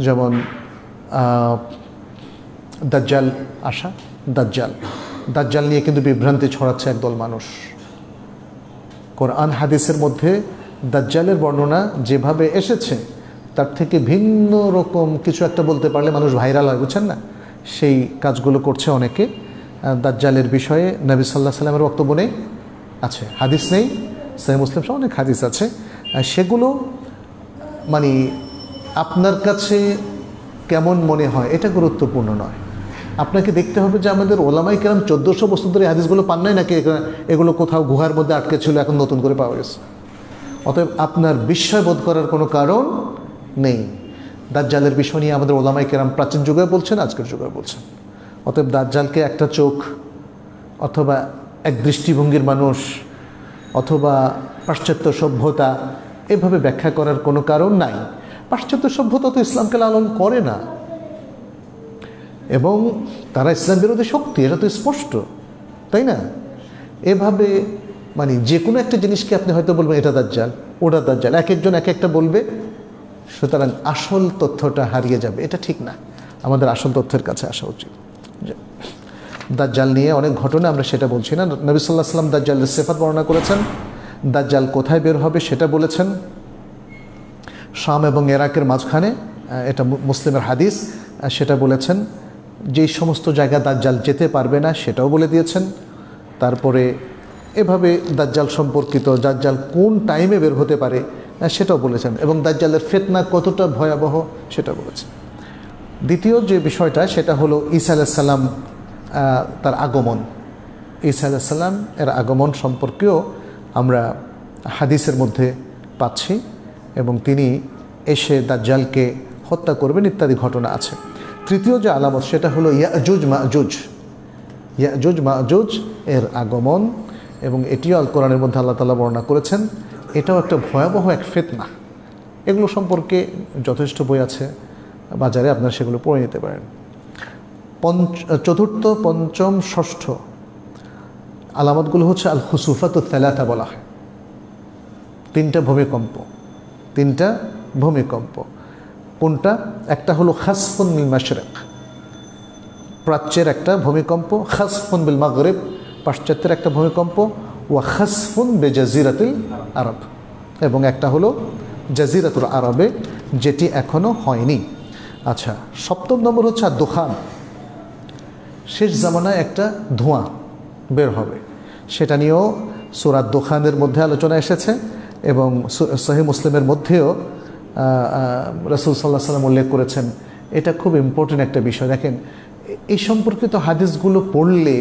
যেমন দাজ্জাল আসা দাজ্জাল দাজ্জাল নিয়ে কিন্তু বিভ্রান্তি ছড়াচ্ছে একদল মানুষ কোরআন হাদিসের মধ্যে দাজ্জালের বর্ণনা যেভাবে এসেছে তার থেকে ভিন্ন রকম কিছু একটা বলতে পারলে মানুষ ভাইরাল হয় বুঝছেন না সেই কাজগুলো করছে অনেকে দাজ্জালের বিষয়ে নবী সাল্লাহ সাল্লামের বক্তব্য নেই আছে হাদিস নেই সাহেব মুসলিম সহ অনেক হাদিস আছে সেগুলো মানে আপনার কাছে কেমন মনে হয় এটা গুরুত্বপূর্ণ নয় আপনাকে দেখতে হবে যে আমাদের ওলামাই কেরাম চোদ্দোশো বছর ধরে হাদিসগুলো পান নাই নাকি এগুলো কোথাও গুহার মধ্যে আটকে ছিল এখন নতুন করে পাওয়া গেছে অতএব আপনার বিস্ময় বোধ করার কোনো কারণ নেই দাজ্জালের বিষয় নিয়ে আমাদের ওলামাই কেরাম প্রাচীন যুগে বলছেন আজকের যুগে বলছেন অতএব দাজ্জালকে একটা চোখ অথবা এক দৃষ্টিভঙ্গির মানুষ অথবা পাশ্চাত্য সভ্যতা এভাবে ব্যাখ্যা করার কোনো কারণ নাই পাশ্চাত্য সভ্যতা তো ইসলামকে লালন করে না এবং তারা ইসলাম বিরোধী শক্তি এটা তো স্পষ্ট তাই না এভাবে মানে যে কোনো একটা জিনিসকে আপনি হয়তো বলবেন এটা জাল ওটা জাল এক একজন এক একটা বলবে সুতরাং আসল তথ্যটা হারিয়ে যাবে এটা ঠিক না আমাদের আসল তথ্যের কাছে আসা উচিত দাজ্জাল নিয়ে অনেক ঘটনা আমরা সেটা বলছি না নবী সাল্লাহ সাল্লাম দাজ্জালের সেফাত বর্ণনা করেছেন দাজ্জাল কোথায় বের হবে সেটা বলেছেন শাম এবং এরাকের মাঝখানে এটা মুসলিমের হাদিস সেটা বলেছেন যেই সমস্ত জায়গা দাজ্জাল যেতে পারবে না সেটাও বলে দিয়েছেন তারপরে এভাবে দাজ্জাল সম্পর্কিত দাজ্জাল কোন টাইমে বের হতে পারে সেটাও বলেছেন এবং দাজ্জালের ফেতনা কতটা ভয়াবহ সেটা বলেছেন দ্বিতীয় যে বিষয়টা সেটা হলো ঈসা আলাইসাল্লাম তার আগমন ঈসা আলাইসাল্লাম এর আগমন সম্পর্কেও আমরা হাদিসের মধ্যে পাচ্ছি এবং তিনি এসে দাজ্জালকে হত্যা করবেন ইত্যাদি ঘটনা আছে তৃতীয় যে আলামত সেটা হলো ইয়াজুজ মাজুজ ইয়াজুজ মাজুজ এর আগমন এবং এটিও আল কোরআনের মধ্যে আল্লাহ তালা বর্ণনা করেছেন এটাও একটা ভয়াবহ এক ফেতনা এগুলো সম্পর্কে যথেষ্ট বই আছে বাজারে আপনারা সেগুলো পড়ে নিতে পারেন পঞ্চ চতুর্থ পঞ্চম ষষ্ঠ আলামতগুলো হচ্ছে আল হুসুফাত তেলাতা বলা হয় তিনটা ভূমিকম্প তিনটা ভূমিকম্প কোনটা একটা হলো খাসফুন মিল মাশরেক প্রাচ্যের একটা ভূমিকম্প খাসফুন বিল মাগরেব পাশ্চাত্যের একটা ভূমিকম্প ওয়া খাসফুন বে জাজিরাতুল আরব এবং একটা হলো জাজিরাতুল আরবে যেটি এখনও হয়নি আচ্ছা সপ্তম নম্বর হচ্ছে আর দোকান শেষ জামানায় একটা ধোঁয়া বের হবে সেটা নিয়েও সুরাত দোকানের মধ্যে আলোচনা এসেছে এবং সহি মুসলিমের মধ্যেও রসুল সাল্লাহ সাল্লাম উল্লেখ করেছেন এটা খুব ইম্পর্টেন্ট একটা বিষয় দেখেন এই সম্পর্কিত হাদিসগুলো পড়লে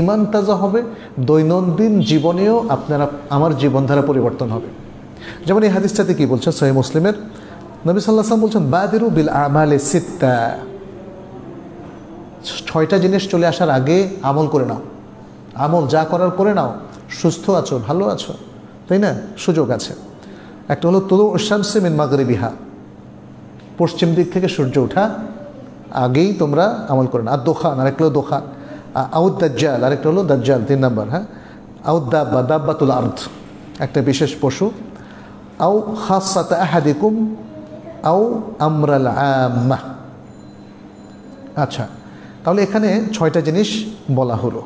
ইমান তাজা হবে দৈনন্দিন জীবনেও আপনারা আমার জীবনধারা পরিবর্তন হবে যেমন এই হাদিসটাতে কী বলছে সহি মুসলিমের নবী সাল্লাহ সাল্লাম বলছেন বাদিরু বিল আমালে সিত্তা ছয়টা জিনিস চলে আসার আগে আমল করে নাও আমল যা করার করে নাও সুস্থ আছো ভালো আছো তাই না সুযোগ আছে একটা হলো তরু শামসে মিন মাগরিবিহা পশ্চিম দিক থেকে সূর্য ওঠা আগেই তোমরা আমল করেন আর দোখান আরেকটা হলো দোখান আউদ্দাজ্জাল দাজ্জাল আরেকটা হলো দাজ্জাল তিন নম্বর হ্যাঁ আউদ দাব্বা দাব্বাতুল আর্থ একটা বিশেষ পশু আউ খাসাত আহাদিকুম আউ আমরাল আম্মা আচ্ছা তাহলে এখানে ছয়টা জিনিস বলা হলো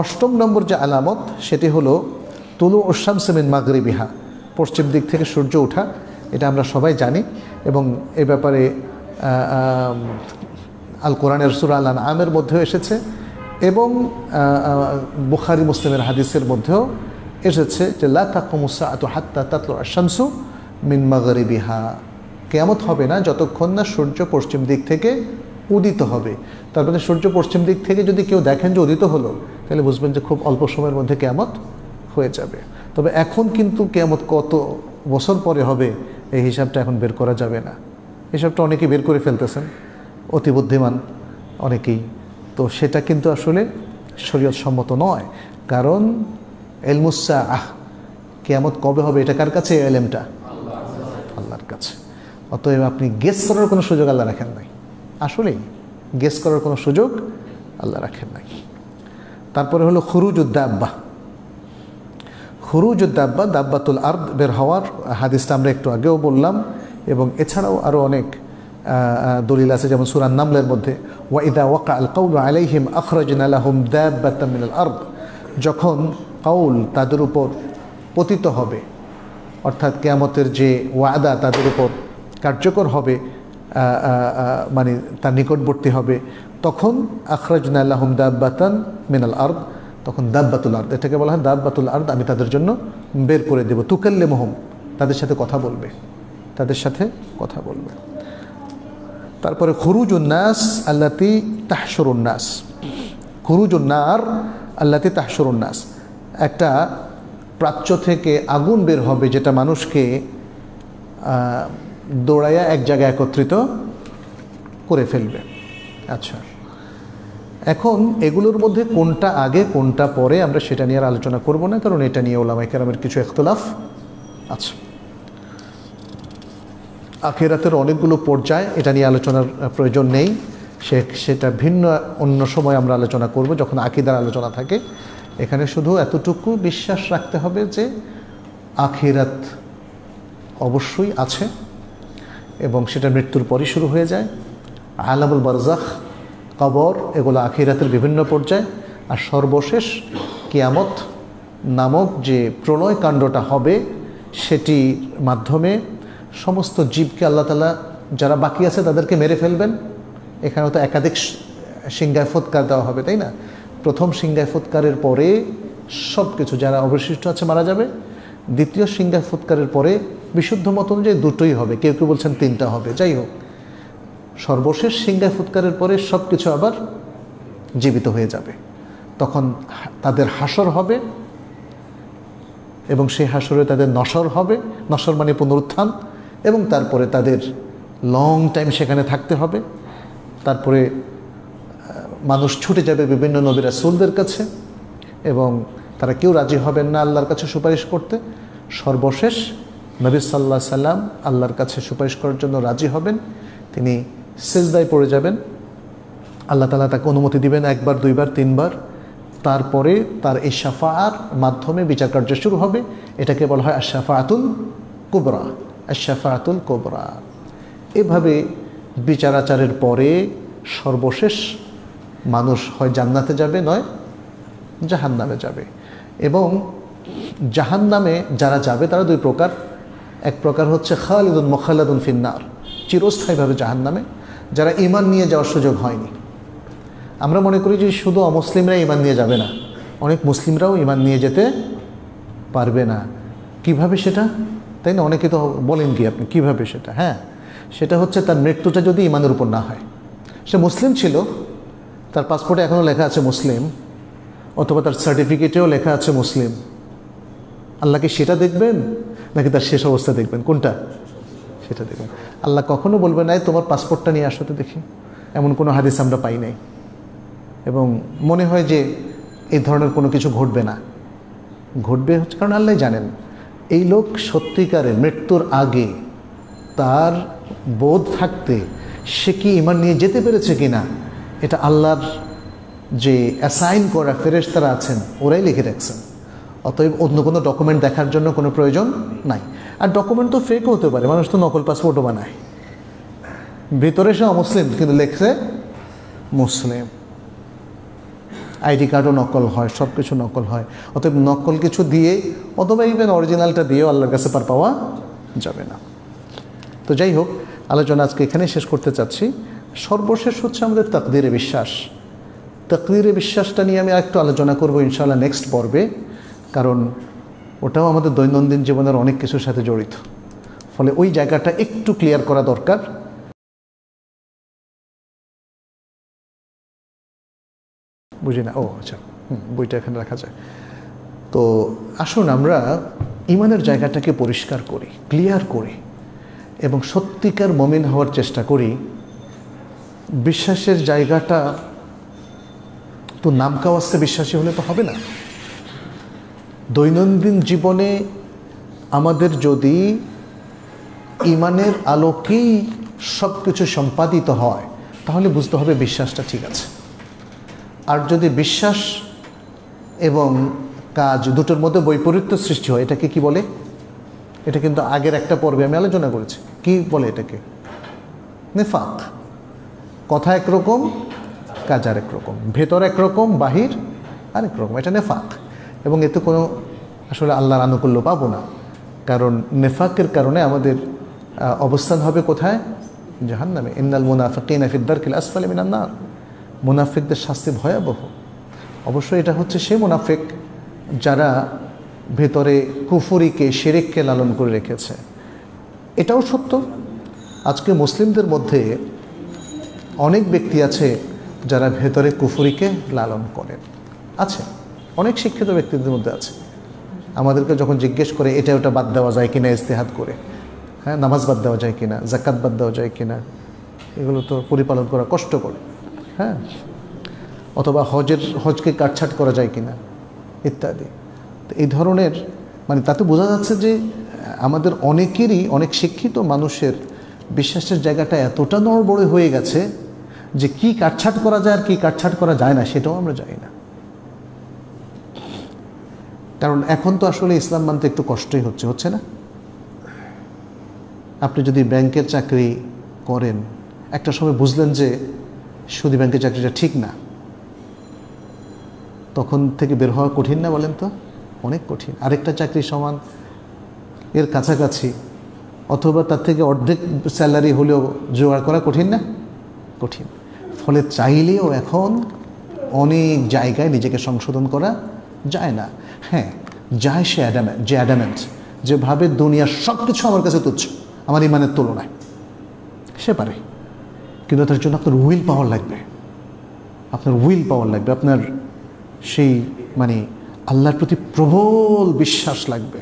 অষ্টম নম্বর যে আলামত সেটি হলো তুলু ওশামসেমিন মাগরি বিহা পশ্চিম দিক থেকে সূর্য ওঠা এটা আমরা সবাই জানি এবং এ ব্যাপারে আল কোরআনের সুর আল আমের মধ্যেও এসেছে এবং বুখারি মুসলিমের হাদিসের মধ্যেও এসেছে যে লাকুমুসা আত হাত্তা তাতল আশামসু মিন মাগরি বিহা কেয়ামত হবে না যতক্ষণ না সূর্য পশ্চিম দিক থেকে উদিত হবে তারপরে মানে সূর্য পশ্চিম দিক থেকে যদি কেউ দেখেন যে উদিত হলো তাহলে বুঝবেন যে খুব অল্প সময়ের মধ্যে কেয়ামত হয়ে যাবে তবে এখন কিন্তু কেমত কত বছর পরে হবে এই হিসাবটা এখন বের করা যাবে না হিসাবটা অনেকে বের করে ফেলতেছেন অতি বুদ্ধিমান অনেকেই তো সেটা কিন্তু আসলে শরীয়ত সম্মত নয় কারণ এলমুসা আহ কেয়ামত কবে হবে এটা কার কাছে এলেমটা আল্লাহর কাছে অতএব আপনি গেস করার কোনো সুযোগ আল্লাহ রাখেন নাই আসলেই গেস করার কোনো সুযোগ আল্লাহ রাখেন নাই তারপরে হলো খুরুজ উদ্দাব্বা খুরুজ দাব্বা দাব্বাতুল আর্দ বের হওয়ার হাদিসটা আমরা একটু আগেও বললাম এবং এছাড়াও আরও অনেক দলিল আছে যেমন সুরান নামলের মধ্যে ওয়াইদা ওয়াকা আল কৌল আলাইহিম আখরজন আলাহম দাব্বাতামিনাল আর্দ যখন কাউল তাদের উপর পতিত হবে অর্থাৎ কেয়ামতের যে ওয়াদা তাদের উপর কার্যকর হবে মানে তার নিকটবর্তী হবে তখন আখরাজ আল্লাহম দাব্বাতান মিনাল আর্দ তখন দাববাতুল আর্দ এটাকে বলা হয় দাববাতুল আর্দ আমি তাদের জন্য বের করে দেব তুকাল্লে মোহম তাদের সাথে কথা বলবে তাদের সাথে কথা বলবে তারপরে খুরুজ উন্নাস আল্লাতি তাহসর উন্নাস খুরুজ উন্নার আল্লাতি তাহসর উন্নাস একটা প্রাচ্য থেকে আগুন বের হবে যেটা মানুষকে দৌড়াইয়া এক জায়গায় একত্রিত করে ফেলবে আচ্ছা এখন এগুলোর মধ্যে কোনটা আগে কোনটা পরে আমরা সেটা নিয়ে আর আলোচনা করব না কারণ এটা নিয়ে ওলামাই কেরামের কিছু একতলাফ আছে আখেরাতের অনেকগুলো পর্যায় এটা নিয়ে আলোচনার প্রয়োজন নেই সে সেটা ভিন্ন অন্য সময় আমরা আলোচনা করব যখন আকিদার আলোচনা থাকে এখানে শুধু এতটুকু বিশ্বাস রাখতে হবে যে আখিরাত অবশ্যই আছে এবং সেটা মৃত্যুর পরই শুরু হয়ে যায় আলামুল বারজাহ কবর এগুলো আখিরাতের বিভিন্ন পর্যায়ে আর সর্বশেষ কিয়ামত নামক যে প্রলয় কাণ্ডটা হবে সেটির মাধ্যমে সমস্ত জীবকে আল্লাহ তালা যারা বাকি আছে তাদেরকে মেরে ফেলবেন এখানে তো একাধিক সিংগায় ফুৎকার দেওয়া হবে তাই না প্রথম সিংগায় ফুৎকারের পরে সব কিছু যারা অবশিষ্ট আছে মারা যাবে দ্বিতীয় সিঙ্গায় ফুৎকারের পরে বিশুদ্ধ মত অনুযায়ী দুটোই হবে কেউ কেউ বলছেন তিনটা হবে যাই হোক সর্বশেষ সিংহায় ফুৎকারের পরে সব কিছু আবার জীবিত হয়ে যাবে তখন তাদের হাসর হবে এবং সেই হাসরে তাদের নসর হবে নসর মানে পুনরুত্থান এবং তারপরে তাদের লং টাইম সেখানে থাকতে হবে তারপরে মানুষ ছুটে যাবে বিভিন্ন নবী রাসুলদের কাছে এবং তারা কেউ রাজি হবেন না আল্লাহর কাছে সুপারিশ করতে সর্বশেষ নবী সাল্লাহ সাল্লাম আল্লাহর কাছে সুপারিশ করার জন্য রাজি হবেন তিনি সেজদায় পড়ে যাবেন আল্লাহ তালা তাকে অনুমতি দিবেন একবার দুইবার তিনবার তারপরে তার এই সাফার মাধ্যমে বিচার কার্য শুরু হবে এটাকে বলা হয় আশাফাতুল কোবরা আতুল কোবরা এভাবে বিচারাচারের পরে সর্বশেষ মানুষ হয় জান্নাতে যাবে নয় জাহান নামে যাবে এবং জাহান নামে যারা যাবে তারা দুই প্রকার এক প্রকার হচ্ছে খালিদুন মখালাদুন ফিন্নার চিরস্থায়ীভাবে জাহান নামে যারা ইমান নিয়ে যাওয়ার সুযোগ হয়নি আমরা মনে করি যে শুধু অমুসলিমরা ইমান নিয়ে যাবে না অনেক মুসলিমরাও ইমান নিয়ে যেতে পারবে না কিভাবে সেটা তাই না অনেকে তো বলেন কি আপনি কিভাবে সেটা হ্যাঁ সেটা হচ্ছে তার মৃত্যুটা যদি ইমানের উপর না হয় সে মুসলিম ছিল তার পাসপোর্টে এখনও লেখা আছে মুসলিম অথবা তার সার্টিফিকেটেও লেখা আছে মুসলিম আল্লাহ কি সেটা দেখবেন নাকি তার শেষ অবস্থা দেখবেন কোনটা সেটা দেখবেন আল্লাহ কখনো বলবে নাই তোমার পাসপোর্টটা নিয়ে আসতে দেখি এমন কোনো হাদিস আমরা পাই নাই এবং মনে হয় যে এই ধরনের কোনো কিছু ঘটবে না ঘটবে হচ্ছে কারণ আল্লাহ জানেন এই লোক সত্যিকারে মৃত্যুর আগে তার বোধ থাকতে সে কি ইমান নিয়ে যেতে পেরেছে কি না এটা আল্লাহর যে অ্যাসাইন করা ফেরেস্তারা আছেন ওরাই লিখে রাখছেন অতএব অন্য কোনো ডকুমেন্ট দেখার জন্য কোনো প্রয়োজন নাই আর ডকুমেন্ট তো ফেক হতে পারে মানুষ তো নকল পাসপোর্টও বানায় ভেতরে সে অমুসলিম কিন্তু লেখছে মুসলিম আইডি কার্ডও নকল হয় সব কিছু নকল হয় অতএব নকল কিছু দিয়ে অথবা ইভেন অরিজিনালটা দিয়েও আল্লাহর কাছে পার পাওয়া যাবে না তো যাই হোক আলোচনা আজকে এখানে শেষ করতে চাচ্ছি সর্বশেষ হচ্ছে আমাদের তাকদিরে বিশ্বাস তাকদিরে বিশ্বাসটা নিয়ে আমি একটু আলোচনা করবো ইনশাআল্লাহ নেক্সট পর্বে কারণ ওটাও আমাদের দৈনন্দিন জীবনের অনেক কিছুর সাথে জড়িত ফলে ওই জায়গাটা একটু ক্লিয়ার করা দরকার বুঝি না ও আচ্ছা হুম বইটা এখানে রাখা যায় তো আসুন আমরা ইমানের জায়গাটাকে পরিষ্কার করি ক্লিয়ার করি এবং সত্যিকার মমিন হওয়ার চেষ্টা করি বিশ্বাসের জায়গাটা তো নামকাওয়াস্তে বিশ্বাসী হলে তো হবে না দৈনন্দিন জীবনে আমাদের যদি ইমানের আলোকেই সব কিছু সম্পাদিত হয় তাহলে বুঝতে হবে বিশ্বাসটা ঠিক আছে আর যদি বিশ্বাস এবং কাজ দুটোর মধ্যে বৈপরীত্য সৃষ্টি হয় এটাকে কি বলে এটা কিন্তু আগের একটা পর্বে আমি আলোচনা করেছি কি বলে এটাকে নেফাক কথা একরকম কাজ আরেক রকম ভেতর একরকম বাহির আরেক রকম এটা নেফাক এবং এতে কোনো আসলে আল্লাহর আনুকূল্য পাবো না কারণ নেফাকের কারণে আমাদের অবস্থান হবে কোথায় জাহান নামে ইন্নাল মুনাফিকিন আফিদ্দার কিল আসফালে মিনান্নার মুনাফিকদের শাস্তি ভয়াবহ অবশ্যই এটা হচ্ছে সেই মুনাফিক যারা ভেতরে কুফুরিকে শেরেককে লালন করে রেখেছে এটাও সত্য আজকে মুসলিমদের মধ্যে অনেক ব্যক্তি আছে যারা ভেতরে কুফুরিকে লালন করে আছে অনেক শিক্ষিত ব্যক্তিদের মধ্যে আছে আমাদেরকে যখন জিজ্ঞেস করে এটা ওটা বাদ দেওয়া যায় কিনা ইস্তেহাত করে হ্যাঁ নামাজ বাদ দেওয়া যায় কিনা জাকাত বাদ দেওয়া যায় কিনা এগুলো তো পরিপালন করা কষ্ট করে হ্যাঁ অথবা হজের হজকে কাটছাট করা যায় কিনা ইত্যাদি তো এই ধরনের মানে তাতে বোঝা যাচ্ছে যে আমাদের অনেকেরই অনেক শিক্ষিত মানুষের বিশ্বাসের জায়গাটা এতটা নড়বড়ে হয়ে গেছে যে কি কাটছাট করা যায় আর কি কাটছাট করা যায় না সেটাও আমরা জানি না কারণ এখন তো আসলে ইসলাম মানতে একটু কষ্টই হচ্ছে হচ্ছে না আপনি যদি ব্যাংকের চাকরি করেন একটা সময় বুঝলেন যে সুদি ব্যাংকের চাকরিটা ঠিক না তখন থেকে বের হওয়া কঠিন না বলেন তো অনেক কঠিন আরেকটা চাকরি সমান এর কাছাকাছি অথবা তার থেকে অর্ধেক স্যালারি হলেও জোগাড় করা কঠিন না কঠিন ফলে চাইলেও এখন অনেক জায়গায় নিজেকে সংশোধন করা যায় না হ্যাঁ যায় সে অ্যাডামেন্ট যে অ্যাডামেন্ট যেভাবে দুনিয়ার সব কিছু আমার কাছে তুচ্ছ আমার ইমানের তুলনায় সে পারে কিন্তু তার জন্য আপনার উইল পাওয়ার লাগবে আপনার উইল পাওয়ার লাগবে আপনার সেই মানে আল্লাহর প্রতি প্রবল বিশ্বাস লাগবে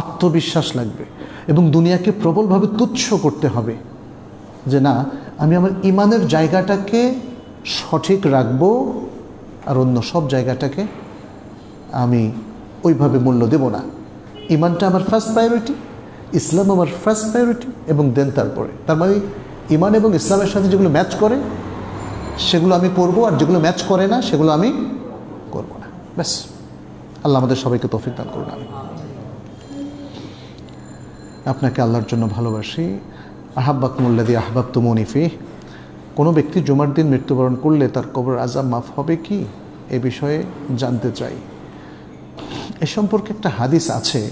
আত্মবিশ্বাস লাগবে এবং দুনিয়াকে প্রবলভাবে তুচ্ছ করতে হবে যে না আমি আমার ইমানের জায়গাটাকে সঠিক রাখবো আর অন্য সব জায়গাটাকে আমি ওইভাবে মূল্য দেব না ইমানটা আমার ফার্স্ট প্রায়োরিটি ইসলাম আমার ফার্স্ট প্রায়োরিটি এবং দেন তারপরে তার মানে ইমান এবং ইসলামের সাথে যেগুলো ম্যাচ করে সেগুলো আমি পড়ব আর যেগুলো ম্যাচ করে না সেগুলো আমি করব না ব্যাস আল্লাহ আমাদের সবাইকে তফিক দান করুন আমি আপনাকে আল্লাহর জন্য ভালোবাসি আহাব্বাক দিয়ে আহবাব তো মনিফি কোনো ব্যক্তি জুমার দিন মৃত্যুবরণ করলে তার কবর আজাব মাফ হবে কি এ বিষয়ে জানতে চাই এ সম্পর্কে একটা হাদিস আছে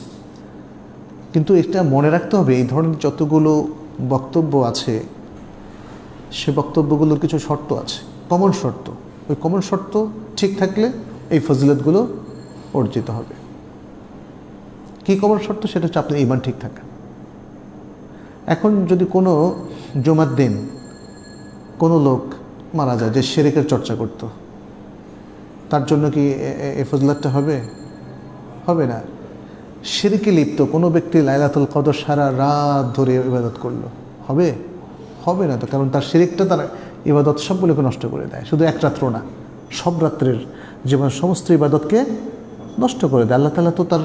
কিন্তু এটা মনে রাখতে হবে এই ধরনের যতগুলো বক্তব্য আছে সে বক্তব্যগুলোর কিছু শর্ত আছে কমন শর্ত ওই কমন শর্ত ঠিক থাকলে এই ফজিলতগুলো অর্জিত হবে কী কমন শর্ত সেটা হচ্ছে আপনার ইমান ঠিক থাকা এখন যদি কোনো জমার দিন কোনো লোক মারা যায় যে সেরেকের চর্চা করত তার জন্য কি এ ফজলাতটা হবে হবে না সিরকি লিপ্ত কোনো ব্যক্তি লাইলাতুল কদর সারা রাত ধরে ইবাদত করলো হবে হবে না তো কারণ তার সিরিকটা তার ইবাদত সবগুলোকে নষ্ট করে দেয় শুধু এক রাত্র না সব রাত্রের জীবন সমস্ত ইবাদতকে নষ্ট করে দেয় আল্লাহ তালা তো তার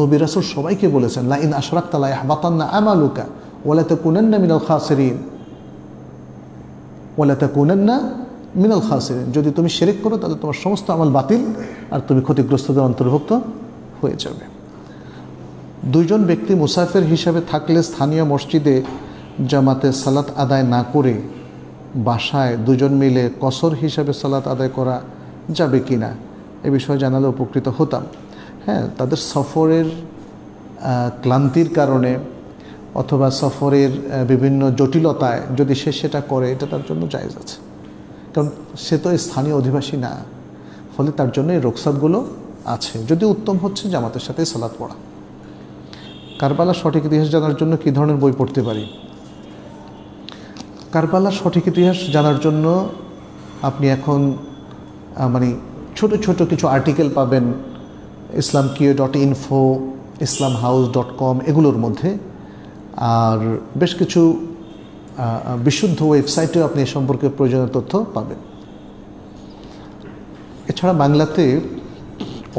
নবিরাসুর সবাইকে বলেছেন লাইন আশরাক তালা হাবাতান্না আমালুকা ওলাতে কুনান্না মিনাল খাসেরিন ওলাতে কুনান্না মিনাল খাসেরিন যদি তুমি সেরেক করো তাহলে তোমার সমস্ত আমল বাতিল আর তুমি ক্ষতিগ্রস্তদের অন্তর্ভুক্ত হয়ে যাবে দুইজন ব্যক্তি মুসাফের হিসাবে থাকলে স্থানীয় মসজিদে জামাতে সালাত আদায় না করে বাসায় দুজন মিলে কসর হিসাবে সালাত আদায় করা যাবে কি না এ বিষয়ে জানালে উপকৃত হতাম হ্যাঁ তাদের সফরের ক্লান্তির কারণে অথবা সফরের বিভিন্ন জটিলতায় যদি সে সেটা করে এটা তার জন্য জায়জ আছে কারণ সে তো স্থানীয় অধিবাসী না ফলে তার জন্য এই রোকসাদগুলো আছে যদি উত্তম হচ্ছে জামাতের সাথে সালাদ পড়া কারবালার সঠিক ইতিহাস জানার জন্য কী ধরনের বই পড়তে পারি কারবালার সঠিক ইতিহাস জানার জন্য আপনি এখন মানে ছোট ছোট কিছু আর্টিকেল পাবেন ইসলাম কিও dot info Islam house dot com এগুলোর মধ্যে আর বেশ কিছু বিশুদ্ধ ওয়েবসাইটেও আপনি এ সম্পর্কে প্রয়োজনীয় তথ্য পাবেন এছাড়া বাংলাতে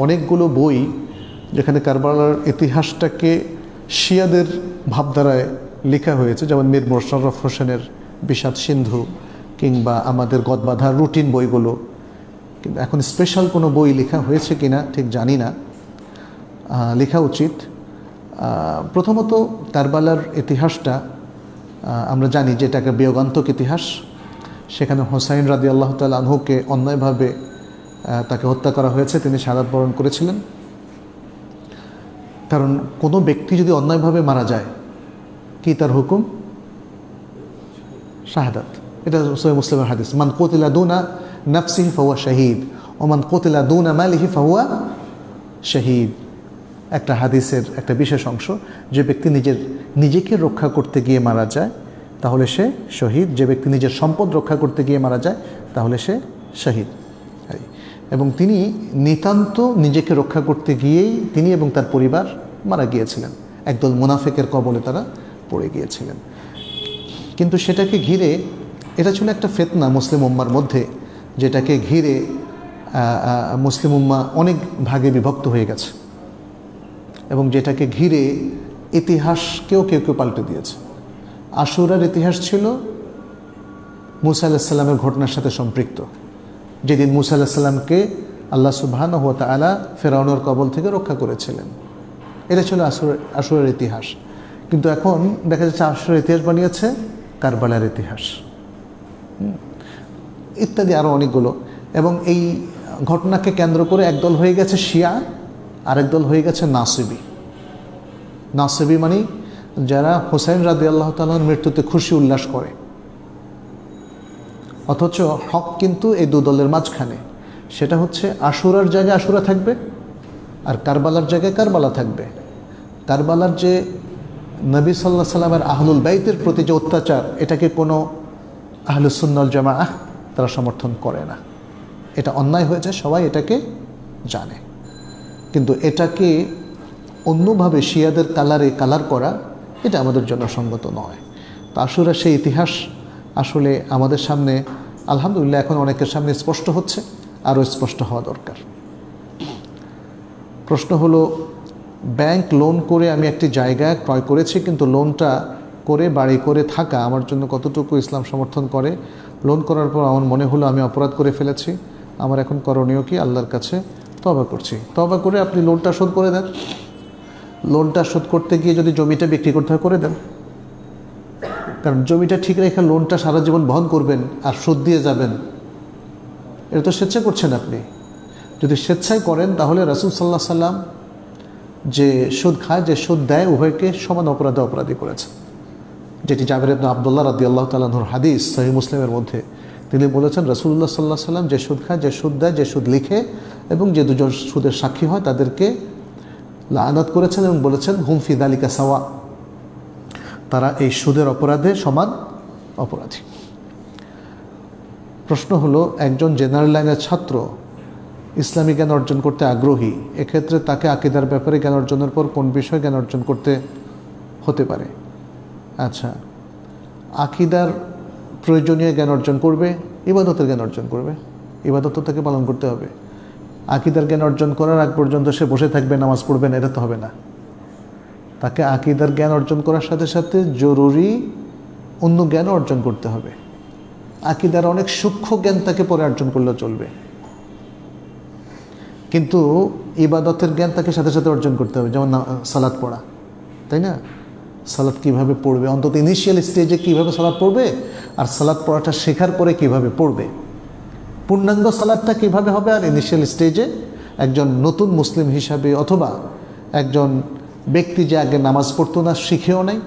অনেকগুলো বই যেখানে কারবালার ইতিহাসটাকে শিয়াদের ভাবধারায় লেখা হয়েছে যেমন মীর মোশাররফ হোসেনের বিষাদ সিন্ধু কিংবা আমাদের গদবাধার রুটিন বইগুলো কিন্তু এখন স্পেশাল কোনো বই লেখা হয়েছে কি না ঠিক জানি না লেখা উচিত প্রথমত কারবালার ইতিহাসটা আমরা জানি যে একটা বিয়োগান্তক ইতিহাস সেখানে হোসাইন রাজি আল্লাহ তাল আনহুকে অন্যায়ভাবে তাকে হত্যা করা হয়েছে তিনি সাদাত বরণ করেছিলেন কারণ কোনো ব্যক্তি যদি অন্যায়ভাবে মারা যায় কি তার হুকুম শাহাদাত এটা সৈয় মুসলিমের হাদিস মান কোতিলা দুনা নাফসিহি ফাহুয়া শাহিদ মান কোতিলা দুনা মালিহি ফাহুয়া শাহিদ একটা হাদিসের একটা বিশেষ অংশ যে ব্যক্তি নিজের নিজেকে রক্ষা করতে গিয়ে মারা যায় তাহলে সে শহীদ যে ব্যক্তি নিজের সম্পদ রক্ষা করতে গিয়ে মারা যায় তাহলে সে শহীদ এবং তিনি নিতান্ত নিজেকে রক্ষা করতে গিয়েই তিনি এবং তার পরিবার মারা গিয়েছিলেন একদল মুনাফেকের কবলে তারা পড়ে গিয়েছিলেন কিন্তু সেটাকে ঘিরে এটা ছিল একটা ফেতনা মুসলিম উম্মার মধ্যে যেটাকে ঘিরে মুসলিম উম্মা অনেক ভাগে বিভক্ত হয়ে গেছে এবং যেটাকে ঘিরে ইতিহাসকেও কেউ কেউ পাল্টে দিয়েছে আশুরার ইতিহাস ছিল মুসা আলাহিসাল্লামের ঘটনার সাথে সম্পৃক্ত যেদিন মুসা আল্লাহ আল্লাহ সুবহান হুয়া তালা ফেরাউনের কবল থেকে রক্ষা করেছিলেন এটা ছিল আসুরের আসুরের ইতিহাস কিন্তু এখন দেখা যাচ্ছে আসুরের ইতিহাস বানিয়েছে কারবালার ইতিহাস ইত্যাদি আরও অনেকগুলো এবং এই ঘটনাকে কেন্দ্র করে একদল হয়ে গেছে শিয়া আরেক দল হয়ে গেছে নাসিবি নাসিবি মানে যারা হোসেন রাজি আল্লাহ তাল মৃত্যুতে খুশি উল্লাস করে অথচ হক কিন্তু এই দু দলের মাঝখানে সেটা হচ্ছে আশুরার জায়গায় আশুরা থাকবে আর কারবালার জায়গায় কারবালা থাকবে কারবালার যে নবী সাল্লাহ সাল্লামের আহলুল বাইতের প্রতি যে অত্যাচার এটাকে কোনো আহলুসুন্নল জামা তারা সমর্থন করে না এটা অন্যায় হয়েছে সবাই এটাকে জানে কিন্তু এটাকে অন্যভাবে শিয়াদের কালারে কালার করা এটা আমাদের জন্য সঙ্গত নয় তা আসুরা সেই ইতিহাস আসলে আমাদের সামনে আলহামদুলিল্লাহ এখন অনেকের সামনে স্পষ্ট হচ্ছে আরও স্পষ্ট হওয়া দরকার প্রশ্ন হলো ব্যাংক লোন করে আমি একটি জায়গা ক্রয় করেছি কিন্তু লোনটা করে বাড়ি করে থাকা আমার জন্য কতটুকু ইসলাম সমর্থন করে লোন করার পর আমার মনে হলো আমি অপরাধ করে ফেলেছি আমার এখন করণীয় কি আল্লাহর কাছে তবা করছি তবা করে আপনি লোনটা শোধ করে দেন লোনটা শোধ করতে গিয়ে যদি জমিটা বিক্রি করতে হয় করে দেন কারণ জমিটা ঠিক রেখে লোনটা সারা জীবন বহন করবেন আর সুদ দিয়ে যাবেন এটা তো স্বেচ্ছা করছেন আপনি যদি স্বেচ্ছায় করেন তাহলে রাসুল সাল্লাহ সাল্লাম যে সুদ খায় যে সুদ দেয় উভয়কে সমান অপরাধে অপরাধী করেছে যেটি জামির ইবনা আবদুল্লাহ রাদি আল্লাহ তালাহুর হাদিস সহি মুসলিমের মধ্যে তিনি বলেছেন রসুল্লাহ সাল্লাহ সাল্লাম যে সুদ খায় যে সুদ দেয় যে সুদ লিখে এবং যে দুজন সুদের সাক্ষী হয় তাদেরকে লানাত করেছেন এবং বলেছেন হুমফিদ আলিকা সাওয়া তারা এই সুদের অপরাধে সমান অপরাধী প্রশ্ন হলো একজন জেনারেল লাইনের ছাত্র ইসলামী জ্ঞান অর্জন করতে আগ্রহী এক্ষেত্রে তাকে আকিদার ব্যাপারে জ্ঞান অর্জনের পর কোন বিষয়ে জ্ঞান অর্জন করতে হতে পারে আচ্ছা আকিদার প্রয়োজনীয় জ্ঞান অর্জন করবে ইবাদতের জ্ঞান অর্জন করবে ইবাদত তাকে পালন করতে হবে আকিদার জ্ঞান অর্জন করার আগ পর্যন্ত সে বসে থাকবে নামাজ পড়বে না এটা তো হবে না তাকে আকিদার জ্ঞান অর্জন করার সাথে সাথে জরুরি অন্য জ্ঞান অর্জন করতে হবে আকিদার অনেক সূক্ষ্ম জ্ঞান তাকে পরে অর্জন করলে চলবে কিন্তু ইবাদতের জ্ঞান তাকে সাথে সাথে অর্জন করতে হবে যেমন সালাদ পড়া তাই না সালাদ কিভাবে পড়বে অন্তত ইনিশিয়াল স্টেজে কিভাবে সালাদ পড়বে আর সালাদ পড়াটা শেখার পরে কিভাবে পড়বে পূর্ণাঙ্গ সালাদটা কিভাবে হবে আর ইনিশিয়াল স্টেজে একজন নতুন মুসলিম হিসাবে অথবা একজন ব্যক্তি যে আগে নামাজ পড়তো না শিখেও নাই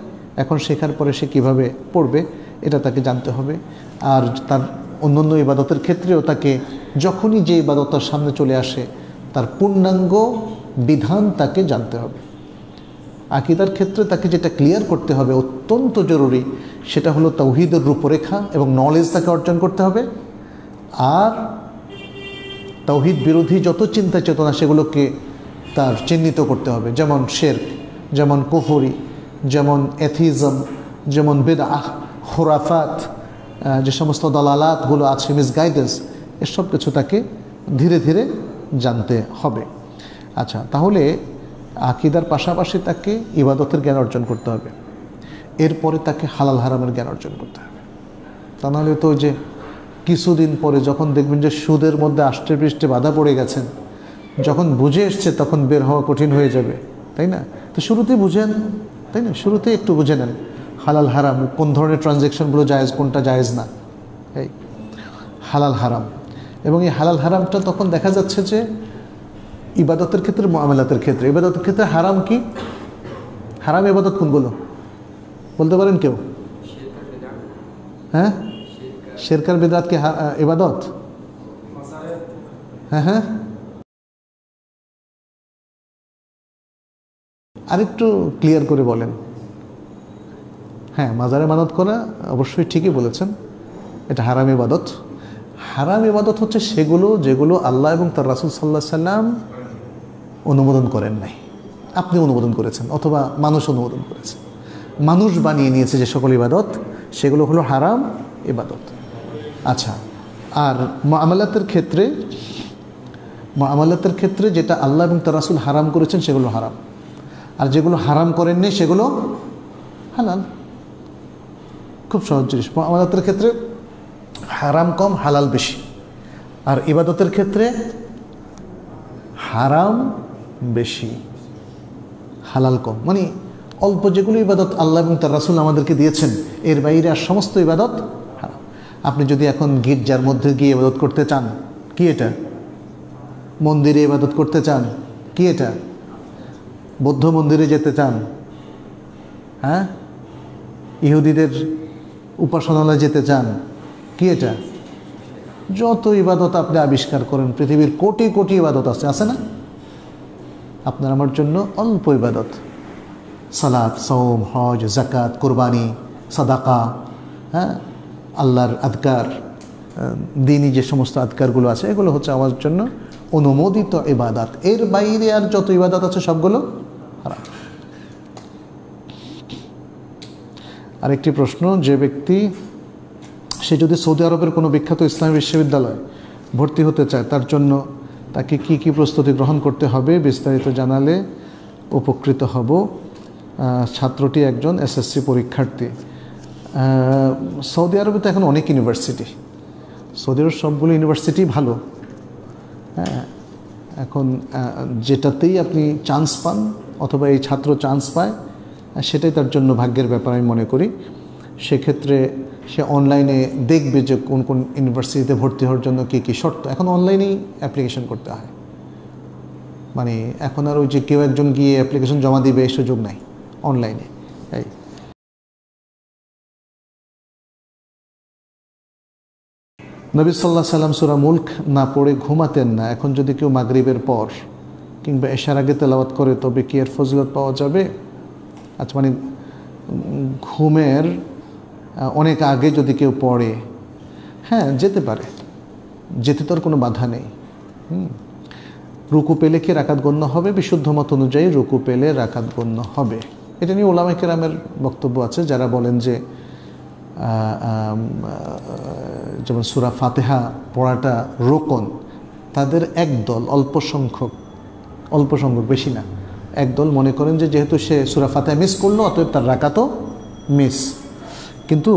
এখন শেখার পরে সে কীভাবে পড়বে এটা তাকে জানতে হবে আর তার অন্য অন্য ইবাদতের ক্ষেত্রেও তাকে যখনই যে ইবাদত তার সামনে চলে আসে তার পূর্ণাঙ্গ বিধান তাকে জানতে হবে আকিদার ক্ষেত্রে তাকে যেটা ক্লিয়ার করতে হবে অত্যন্ত জরুরি সেটা হলো তৌহিদের রূপরেখা এবং নলেজ তাকে অর্জন করতে হবে আর তৌহিদ বিরোধী যত চিন্তা চেতনা সেগুলোকে তার চিহ্নিত করতে হবে যেমন শের যেমন কুফুরি যেমন এথিজম যেমন বেদা খোরাফাত যে সমস্ত দলালাতগুলো আছে গাইডেন্স এসব কিছু তাকে ধীরে ধীরে জানতে হবে আচ্ছা তাহলে আকিদার পাশাপাশি তাকে ইবাদতের জ্ঞান অর্জন করতে হবে এরপরে তাকে হালাল হারামের জ্ঞান অর্জন করতে হবে তা নাহলে তো যে কিছুদিন পরে যখন দেখবেন যে সুদের মধ্যে আষ্টে পৃষ্ঠে বাধা পড়ে গেছেন যখন বুঝে এসছে তখন বের হওয়া কঠিন হয়ে যাবে তাই না তো শুরুতে বুঝেন তাই না শুরুতে একটু বুঝে নেন হালাল হারাম কোন ধরনের ট্রানজ্যাকশনগুলো যায়জ কোনটা যায়জ না এই হালাল হারাম এবং এই হালাল হারামটা তখন দেখা যাচ্ছে যে ইবাদতের ক্ষেত্রে মামলাতের ক্ষেত্রে ইবাদতের ক্ষেত্রে হারাম কি হারাম ইবাদত কোনগুলো বলতে পারেন কেউ হ্যাঁ শেরকার বেদাত কি ইবাদত হ্যাঁ হ্যাঁ আরেকটু ক্লিয়ার করে বলেন হ্যাঁ মাজারে মাদত করা অবশ্যই ঠিকই বলেছেন এটা হারাম ইবাদত হারাম ইবাদত হচ্ছে সেগুলো যেগুলো আল্লাহ এবং তার রাসুল সাল্লাহ সাল্লাম অনুমোদন করেন নাই আপনি অনুমোদন করেছেন অথবা মানুষ অনুমোদন করেছে মানুষ বানিয়ে নিয়েছে যে সকল ইবাদত সেগুলো হলো হারাম ইবাদত আচ্ছা আর মামালাতের ক্ষেত্রে মামালাতের ক্ষেত্রে যেটা আল্লাহ এবং তার রাসুল হারাম করেছেন সেগুলো হারাম আর যেগুলো হারাম করেননি সেগুলো হালাল খুব সহজ জিনিস আমাদের ক্ষেত্রে হারাম কম হালাল বেশি আর ইবাদতের ক্ষেত্রে হারাম বেশি হালাল কম মানে অল্প যেগুলো ইবাদত আল্লাহ এবং তার রাসুল আমাদেরকে দিয়েছেন এর বাইরে আর সমস্ত ইবাদত হারাম আপনি যদি এখন গির্জার মধ্যে গিয়ে ইবাদত করতে চান কি এটা মন্দিরে ইবাদত করতে চান কি এটা বৌদ্ধ মন্দিরে যেতে চান হ্যাঁ ইহুদিদের উপাসনালয় যেতে চান কি এটা যত ইবাদত আপনি আবিষ্কার করেন পৃথিবীর কোটি কোটি ইবাদত আছে আছে না আপনার আমার জন্য অল্প ইবাদত সালাদ সৌম হজ জাকাত কোরবানি সাদাকা হ্যাঁ আল্লাহর আদকার দিনই যে সমস্ত আদকারগুলো আছে এগুলো হচ্ছে আমার জন্য অনুমোদিত ইবাদাত এর বাইরে আর যত ইবাদাত আছে সবগুলো আরেকটি প্রশ্ন যে ব্যক্তি সে যদি সৌদি আরবের কোনো বিখ্যাত ইসলামী বিশ্ববিদ্যালয় ভর্তি হতে চায় তার জন্য তাকে কি কি প্রস্তুতি গ্রহণ করতে হবে বিস্তারিত জানালে উপকৃত হব ছাত্রটি একজন এসএসসি পরীক্ষার্থী সৌদি আরবে তো এখন অনেক ইউনিভার্সিটি সৌদি আরব সবগুলো ইউনিভার্সিটি ভালো হ্যাঁ এখন যেটাতেই আপনি চান্স পান অথবা এই ছাত্র চান্স পায় সেটাই তার জন্য ভাগ্যের ব্যাপার আমি মনে করি সেক্ষেত্রে সে অনলাইনে দেখবে যে কোন কোন ইউনিভার্সিটিতে ভর্তি হওয়ার জন্য কী কী শর্ত এখন অনলাইনেই অ্যাপ্লিকেশন করতে হয় মানে এখন আর ওই যে কেউ একজন গিয়ে অ্যাপ্লিকেশন জমা দিবে এই সুযোগ নাই অনলাইনে তাই নবী সাল্লাহ সাল্লাম সুরা মুল্ক না পড়ে ঘুমাতেন না এখন যদি কেউ মাগরীবের পর কিংবা এশার আগে তেলাওয়াত করে তবে কি এর ফজলত পাওয়া যাবে আচ্ছা মানে ঘুমের অনেক আগে যদি কেউ পড়ে হ্যাঁ যেতে পারে যেতে তো আর কোনো বাধা নেই হুম রুকু পেলে কি রাখাত গণ্য হবে বিশুদ্ধ মত অনুযায়ী রুকু পেলে রাখাত গণ্য হবে এটা নিয়ে ওলামা কেরামের বক্তব্য আছে যারা বলেন যে যেমন সুরা ফাতেহা পড়াটা রোকন তাদের একদল অল্প সংখ্যক অল্প সংখ্যক বেশি না একদল মনে করেন যে যেহেতু সে সুরাফাতায় মিস করলো অতএব তার রাকাতও মিস কিন্তু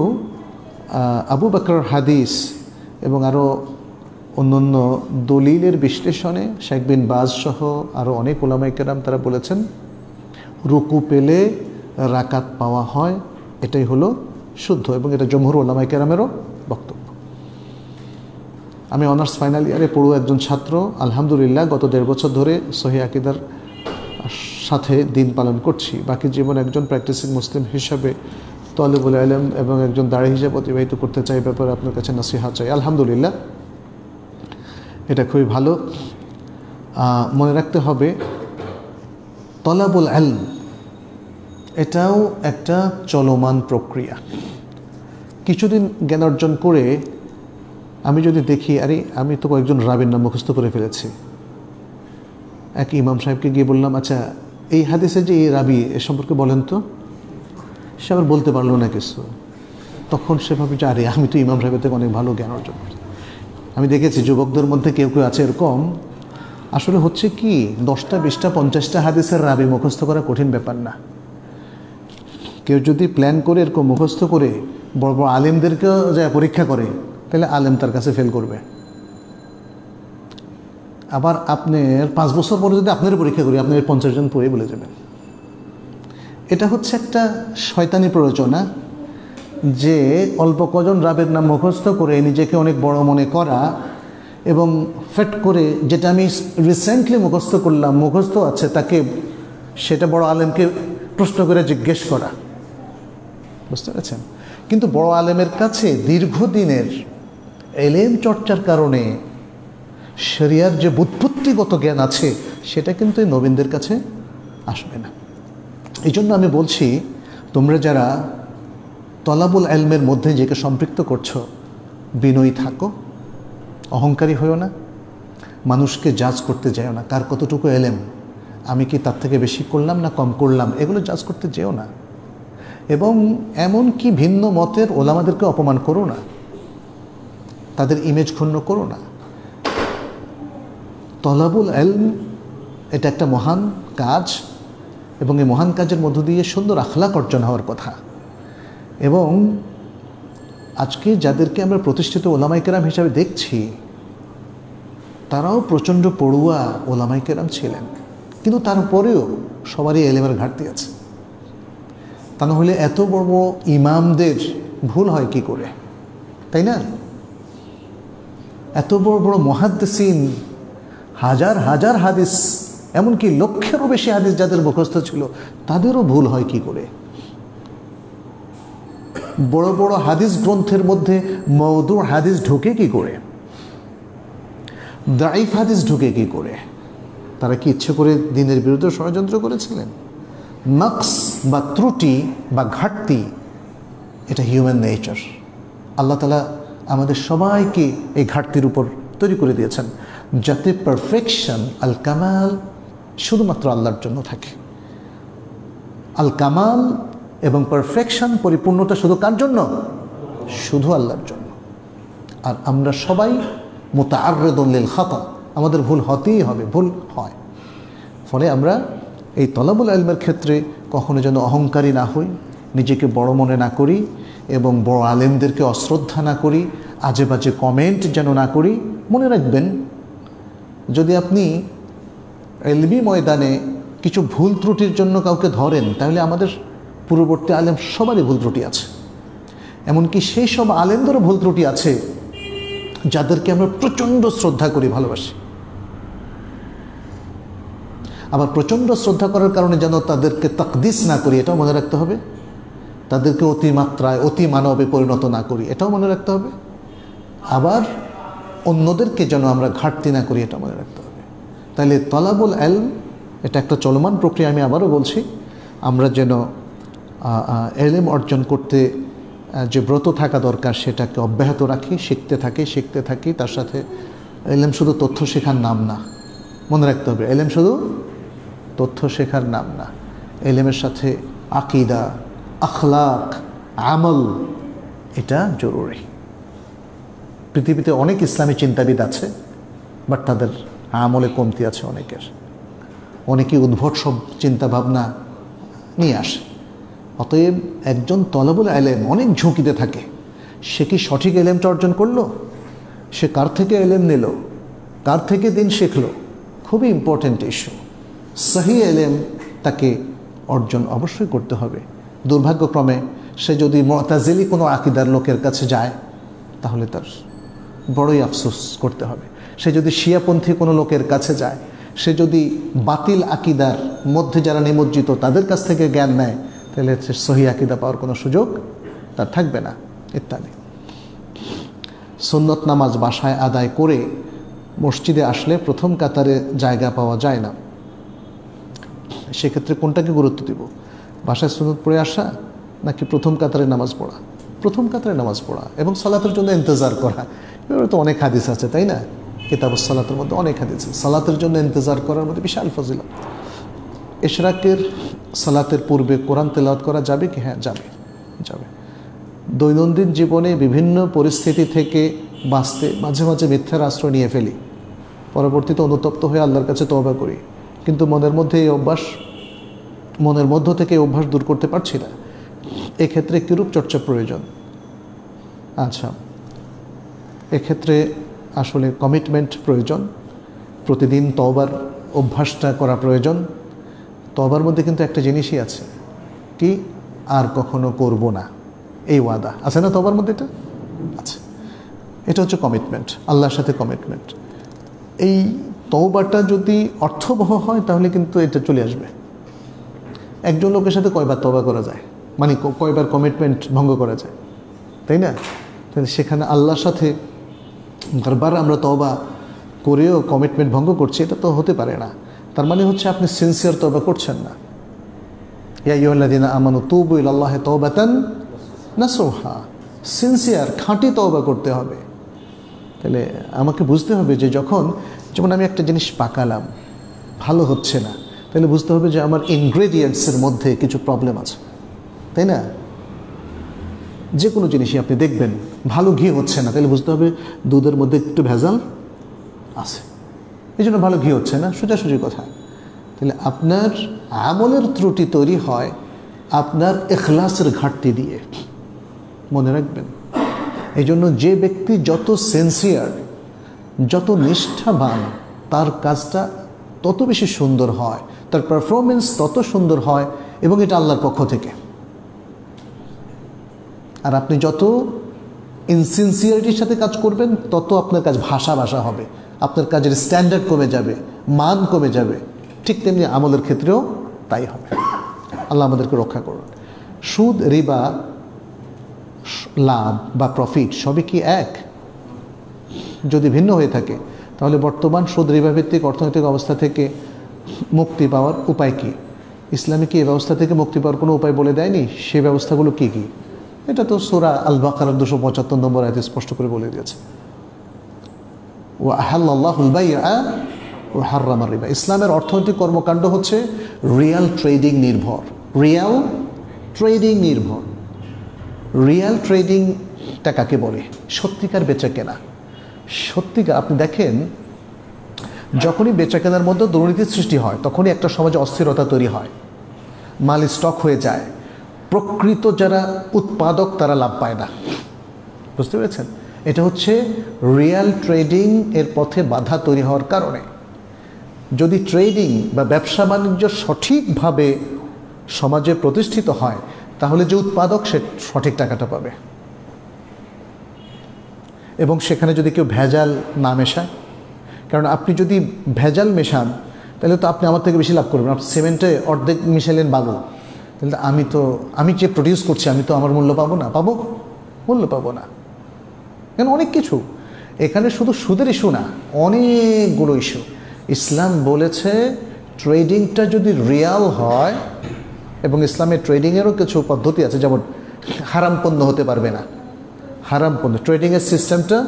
আবু বাকর হাদিস এবং আরও অন্যান্য দলিলের বিশ্লেষণে শেখ বিন বাজ সহ আরও অনেক ওলামাইকেরাম তারা বলেছেন রুকু পেলে রাকাত পাওয়া হয় এটাই হলো শুদ্ধ এবং এটা জমহুর ওলামাইকেরামেরও বক্তব্য আমি অনার্স ফাইনাল ইয়ারে পড়ু একজন ছাত্র আলহামদুলিল্লাহ গত দেড় বছর ধরে সহি আকিদার সাথে দিন পালন করছি বাকি জীবন একজন প্র্যাকটিসিং মুসলিম হিসাবে তলিবুল আলম এবং একজন দাঁড়ি হিসাবে অতিবাহিত করতে চাই ব্যাপারে আপনার কাছে নাসিহা চাই আলহামদুলিল্লাহ এটা খুবই ভালো মনে রাখতে হবে তলাবুল আলম এটাও একটা চলমান প্রক্রিয়া কিছুদিন জ্ঞান অর্জন করে আমি যদি দেখি আরে আমি তো কয়েকজন রাবের নাম মুখস্থ করে ফেলেছি এক ইমাম সাহেবকে গিয়ে বললাম আচ্ছা এই হাদিসে যে এই রাবি এ সম্পর্কে বলেন তো সে আবার বলতে পারলো না কিছু তখন সে ভাবে যে আরে আমি তো ইমাম সাহেবের থেকে অনেক ভালো জ্ঞান অর্জন করছি আমি দেখেছি যুবকদের মধ্যে কেউ কেউ আছে এরকম আসলে হচ্ছে কি দশটা বিশটা পঞ্চাশটা হাদিসের রাবি মুখস্থ করা কঠিন ব্যাপার না কেউ যদি প্ল্যান করে এরকম মুখস্থ করে বড় বড় আলেমদেরকেও যা পরীক্ষা করে তাহলে আলেম তার কাছে ফেল করবে আবার আপনার পাঁচ বছর পরে যদি আপনার পরীক্ষা করি আপনার পঞ্চাশ জন পড়ে বলে যাবেন এটা হচ্ছে একটা শয়তানি প্ররোচনা যে অল্প কজন রাবের নাম মুখস্থ করে নিজেকে অনেক বড় মনে করা এবং ফেট করে যেটা আমি রিসেন্টলি মুখস্থ করলাম মুখস্থ আছে তাকে সেটা বড় আলেমকে প্রশ্ন করে জিজ্ঞেস করা বুঝতে পেরেছেন কিন্তু বড় আলেমের কাছে দীর্ঘদিনের এলেম চর্চার কারণে শরিয়ার যে বুৎপত্তিগত জ্ঞান আছে সেটা কিন্তু এই নবীনদের কাছে আসবে না এই জন্য আমি বলছি তোমরা যারা তলাবুল এলমের মধ্যে যেকে সম্পৃক্ত করছো বিনয়ী থাকো অহংকারী হয়েও না মানুষকে জাজ করতে যেও না কার কতটুকু এলেম আমি কি তার থেকে বেশি করলাম না কম করলাম এগুলো জাজ করতে যেও না এবং এমন কি ভিন্ন মতের ওলামাদেরকে অপমান করো না তাদের ইমেজ ক্ষুণ্ণ করো না তলাবুল এলম এটা একটা মহান কাজ এবং এই মহান কাজের মধ্য দিয়ে সুন্দর আখলাক অর্জন হওয়ার কথা এবং আজকে যাদেরকে আমরা প্রতিষ্ঠিত ওলামাইকেরাম হিসাবে দেখছি তারাও প্রচণ্ড পড়ুয়া ওলামাইকেরাম ছিলেন কিন্তু তারপরেও সবারই এলেমের ঘাটতি আছে তা নাহলে এত বড় ইমামদের ভুল হয় কি করে তাই না এত বড় বড় মহাদ্দেসিন হাজার হাজার হাদিস এমনকি লক্ষেরও বেশি হাদিস যাদের মুখস্থ ছিল তাদেরও ভুল হয় কি করে বড় বড় হাদিস গ্রন্থের মধ্যে মৌদুর হাদিস ঢুকে কি করে দাইফ হাদিস ঢুকে কি করে তারা কি ইচ্ছে করে দিনের বিরুদ্ধে ষড়যন্ত্র করেছিলেন নক্স বা ত্রুটি বা ঘাটতি এটা হিউম্যান নেচার আল্লাহ তালা আমাদের সবাইকে এই ঘাটতির উপর তৈরি করে দিয়েছেন যাতে পারফেকশন আল কামাল শুধুমাত্র আল্লাহর জন্য থাকে আল কামাল এবং পারফেকশন পরিপূর্ণতা শুধু কার জন্য শুধু আল্লাহর জন্য আর আমরা সবাই মোতাআরদুল্লিল খাতা আমাদের ভুল হতেই হবে ভুল হয় ফলে আমরা এই তলাবুল আলমের ক্ষেত্রে কখনো যেন অহংকারী না হই নিজেকে বড় মনে না করি এবং বড় আলেমদেরকে অশ্রদ্ধা না করি আজে বাজে কমেন্ট যেন না করি মনে রাখবেন যদি আপনি এলবি ময়দানে কিছু ভুল ত্রুটির জন্য কাউকে ধরেন তাহলে আমাদের পূর্ববর্তী আলেম সবারই ভুল ত্রুটি আছে এমনকি সেই সব আলেমদেরও ভুল ত্রুটি আছে যাদেরকে আমরা প্রচণ্ড শ্রদ্ধা করি ভালোবাসি আবার প্রচণ্ড শ্রদ্ধা করার কারণে যেন তাদেরকে তাকদিস না করি এটাও মনে রাখতে হবে তাদেরকে অতিমাত্রায় অতি মানবে পরিণত না করি এটাও মনে রাখতে হবে আবার অন্যদেরকে যেন আমরা ঘাটতি না করি এটা মনে রাখতে হবে তাহলে তলাবুল এলম এটা একটা চলমান প্রক্রিয়া আমি আবারও বলছি আমরা যেন এলেম অর্জন করতে যে ব্রত থাকা দরকার সেটাকে অব্যাহত রাখি শিখতে থাকি শিখতে থাকি তার সাথে এলেম শুধু তথ্য শেখার নাম না মনে রাখতে হবে এলেম শুধু তথ্য শেখার নাম না এলেমের সাথে আকিদা আখলাক আমল এটা জরুরি পৃথিবীতে অনেক ইসলামী চিন্তাবিদ আছে বাট তাদের আমলে কমতি আছে অনেকের অনেকে উদ্ভট সব চিন্তাভাবনা নিয়ে আসে অতএব একজন তলাবুল এলেম অনেক ঝুঁকিতে থাকে সে কি সঠিক এলেমটা অর্জন করলো সে কার থেকে এলেম নিল কার থেকে দিন শিখলো খুবই ইম্পর্ট্যান্ট ইস্যু সাহি এলেম তাকে অর্জন অবশ্যই করতে হবে দুর্ভাগ্যক্রমে সে যদি মতাজেলি কোনো আকিদার লোকের কাছে যায় তাহলে তার বড়ই আফসোস করতে হবে সে যদি শিয়াপন্থী কোনো লোকের কাছে যায় সে যদি বাতিল আকিদার মধ্যে যারা নিমজ্জিত তাদের কাছ থেকে জ্ঞান নেয় তাহলে সে সহি আকিদা পাওয়ার কোনো সুযোগ তার থাকবে না ইত্যাদি সুন্নত নামাজ বাসায় আদায় করে মসজিদে আসলে প্রথম কাতারে জায়গা পাওয়া যায় না সেক্ষেত্রে কোনটাকে গুরুত্ব দিব বাসায় সুন্নত পড়ে আসা নাকি প্রথম কাতারে নামাজ পড়া প্রথম কাতারে নামাজ পড়া এবং সালাতের জন্য ইন্তজার করা তো অনেক হাদিস আছে তাই না কিতাব সালাতের মধ্যে অনেক হাদিস সালাতের জন্য ইন্তজার করার মধ্যে বিশাল ফজিলা এশরাকের সালাতের পূর্বে কোরআন তেলাওয়াত করা যাবে কি হ্যাঁ যাবে যাবে দৈনন্দিন জীবনে বিভিন্ন পরিস্থিতি থেকে বাঁচতে মাঝে মাঝে মিথ্যার আশ্রয় নিয়ে ফেলি পরবর্তীতে অনুতপ্ত হয়ে আল্লাহর কাছে তবা করি কিন্তু মনের মধ্যে এই অভ্যাস মনের মধ্য থেকে এই অভ্যাস দূর করতে পারছি না এক্ষেত্রে কীরূপ চর্চা প্রয়োজন আচ্ছা এক্ষেত্রে আসলে কমিটমেন্ট প্রয়োজন প্রতিদিন তবার অভ্যাসটা করা প্রয়োজন তবার মধ্যে কিন্তু একটা জিনিসই আছে কি আর কখনো করব না এই ওয়াদা আছে না তবার মধ্যে এটা আছে এটা হচ্ছে কমিটমেন্ট আল্লাহর সাথে কমিটমেন্ট এই তওবাটা যদি অর্থবহ হয় তাহলে কিন্তু এটা চলে আসবে একজন লোকের সাথে কয়বার তবা করা যায় মানে কয়বার কমিটমেন্ট ভঙ্গ করা যায় তাই না সেখানে আল্লাহর সাথে বারবার আমরা তবা করেও কমিটমেন্ট ভঙ্গ করছি এটা তো হতে পারে না তার মানে হচ্ছে আপনি সিনসিয়ার তবা করছেন না ইয়া ইয়াল্লাদিন আমানু তবু ইল্লাহ তবাতান না সোহা সিনসিয়ার খাঁটি তবা করতে হবে তাহলে আমাকে বুঝতে হবে যে যখন যেমন আমি একটা জিনিস পাকালাম ভালো হচ্ছে না তাহলে বুঝতে হবে যে আমার ইনগ্রেডিয়েন্টসের মধ্যে কিছু প্রবলেম আছে তাই না যে কোনো জিনিসই আপনি দেখবেন ভালো ঘি হচ্ছে না তাহলে বুঝতে হবে দুধের মধ্যে একটু ভেজাল আছে এই জন্য ভালো ঘি হচ্ছে না সোজাসুজি কথা তাহলে আপনার আমলের ত্রুটি তৈরি হয় আপনার এখলাসের ঘাটতি দিয়ে মনে রাখবেন এই জন্য যে ব্যক্তি যত সেন্সিয়ার যত নিষ্ঠাবান তার কাজটা তত বেশি সুন্দর হয় তার পারফরমেন্স তত সুন্দর হয় এবং এটা আল্লাহর পক্ষ থেকে আর আপনি যত ইনসিনসিয়ারিটির সাথে কাজ করবেন তত আপনার কাজ ভাষা ভাষা হবে আপনার কাজের স্ট্যান্ডার্ড কমে যাবে মান কমে যাবে ঠিক তেমনি আমলের ক্ষেত্রেও তাই হবে আল্লাহ আমাদেরকে রক্ষা করুন সুদ রিবা লাভ বা প্রফিট সবই কি এক যদি ভিন্ন হয়ে থাকে তাহলে বর্তমান সুদ ভিত্তিক অর্থনৈতিক অবস্থা থেকে মুক্তি পাওয়ার উপায় কি ইসলামে কি এই ব্যবস্থা থেকে মুক্তি পাওয়ার কোনো উপায় বলে দেয়নি সে ব্যবস্থাগুলো কি কী এটা তো সোরা আল বাকার দুশো পঁচাত্তর নম্বর আয়তে স্পষ্ট করে বলে দিয়েছে ও আহাল্লাহুল বাই ও হার রিবা ইসলামের অর্থনৈতিক কর্মকাণ্ড হচ্ছে রিয়াল ট্রেডিং নির্ভর রিয়াল ট্রেডিং নির্ভর রিয়াল ট্রেডিংটা কাকে বলে সত্যিকার বেচা কেনা সত্যিকার আপনি দেখেন যখনই বেচা কেনার মধ্যে দুর্নীতির সৃষ্টি হয় তখনই একটা সমাজে অস্থিরতা তৈরি হয় মাল স্টক হয়ে যায় প্রকৃত যারা উৎপাদক তারা লাভ পায় না বুঝতে পেরেছেন এটা হচ্ছে রিয়াল ট্রেডিং এর পথে বাধা তৈরি হওয়ার কারণে যদি ট্রেডিং বা ব্যবসা বাণিজ্য সঠিকভাবে সমাজে প্রতিষ্ঠিত হয় তাহলে যে উৎপাদক সে সঠিক টাকাটা পাবে এবং সেখানে যদি কেউ ভেজাল না মেশায় কারণ আপনি যদি ভেজাল মেশান তাহলে তো আপনি আমার থেকে বেশি লাভ করবেন আপনি সিমেন্টে অর্ধেক মিশালেন বালু তাহলে আমি তো আমি যে প্রডিউস করছি আমি তো আমার মূল্য পাবো না পাবো মূল্য পাবো না কেন অনেক কিছু এখানে শুধু সুদের ইস্যু না অনেকগুলো ইস্যু ইসলাম বলেছে ট্রেডিংটা যদি রিয়াল হয় এবং ইসলামের ট্রেডিংয়েরও কিছু পদ্ধতি আছে যেমন হারাম পণ্য হতে পারবে না হারাম পণ্য ট্রেডিংয়ের সিস্টেমটা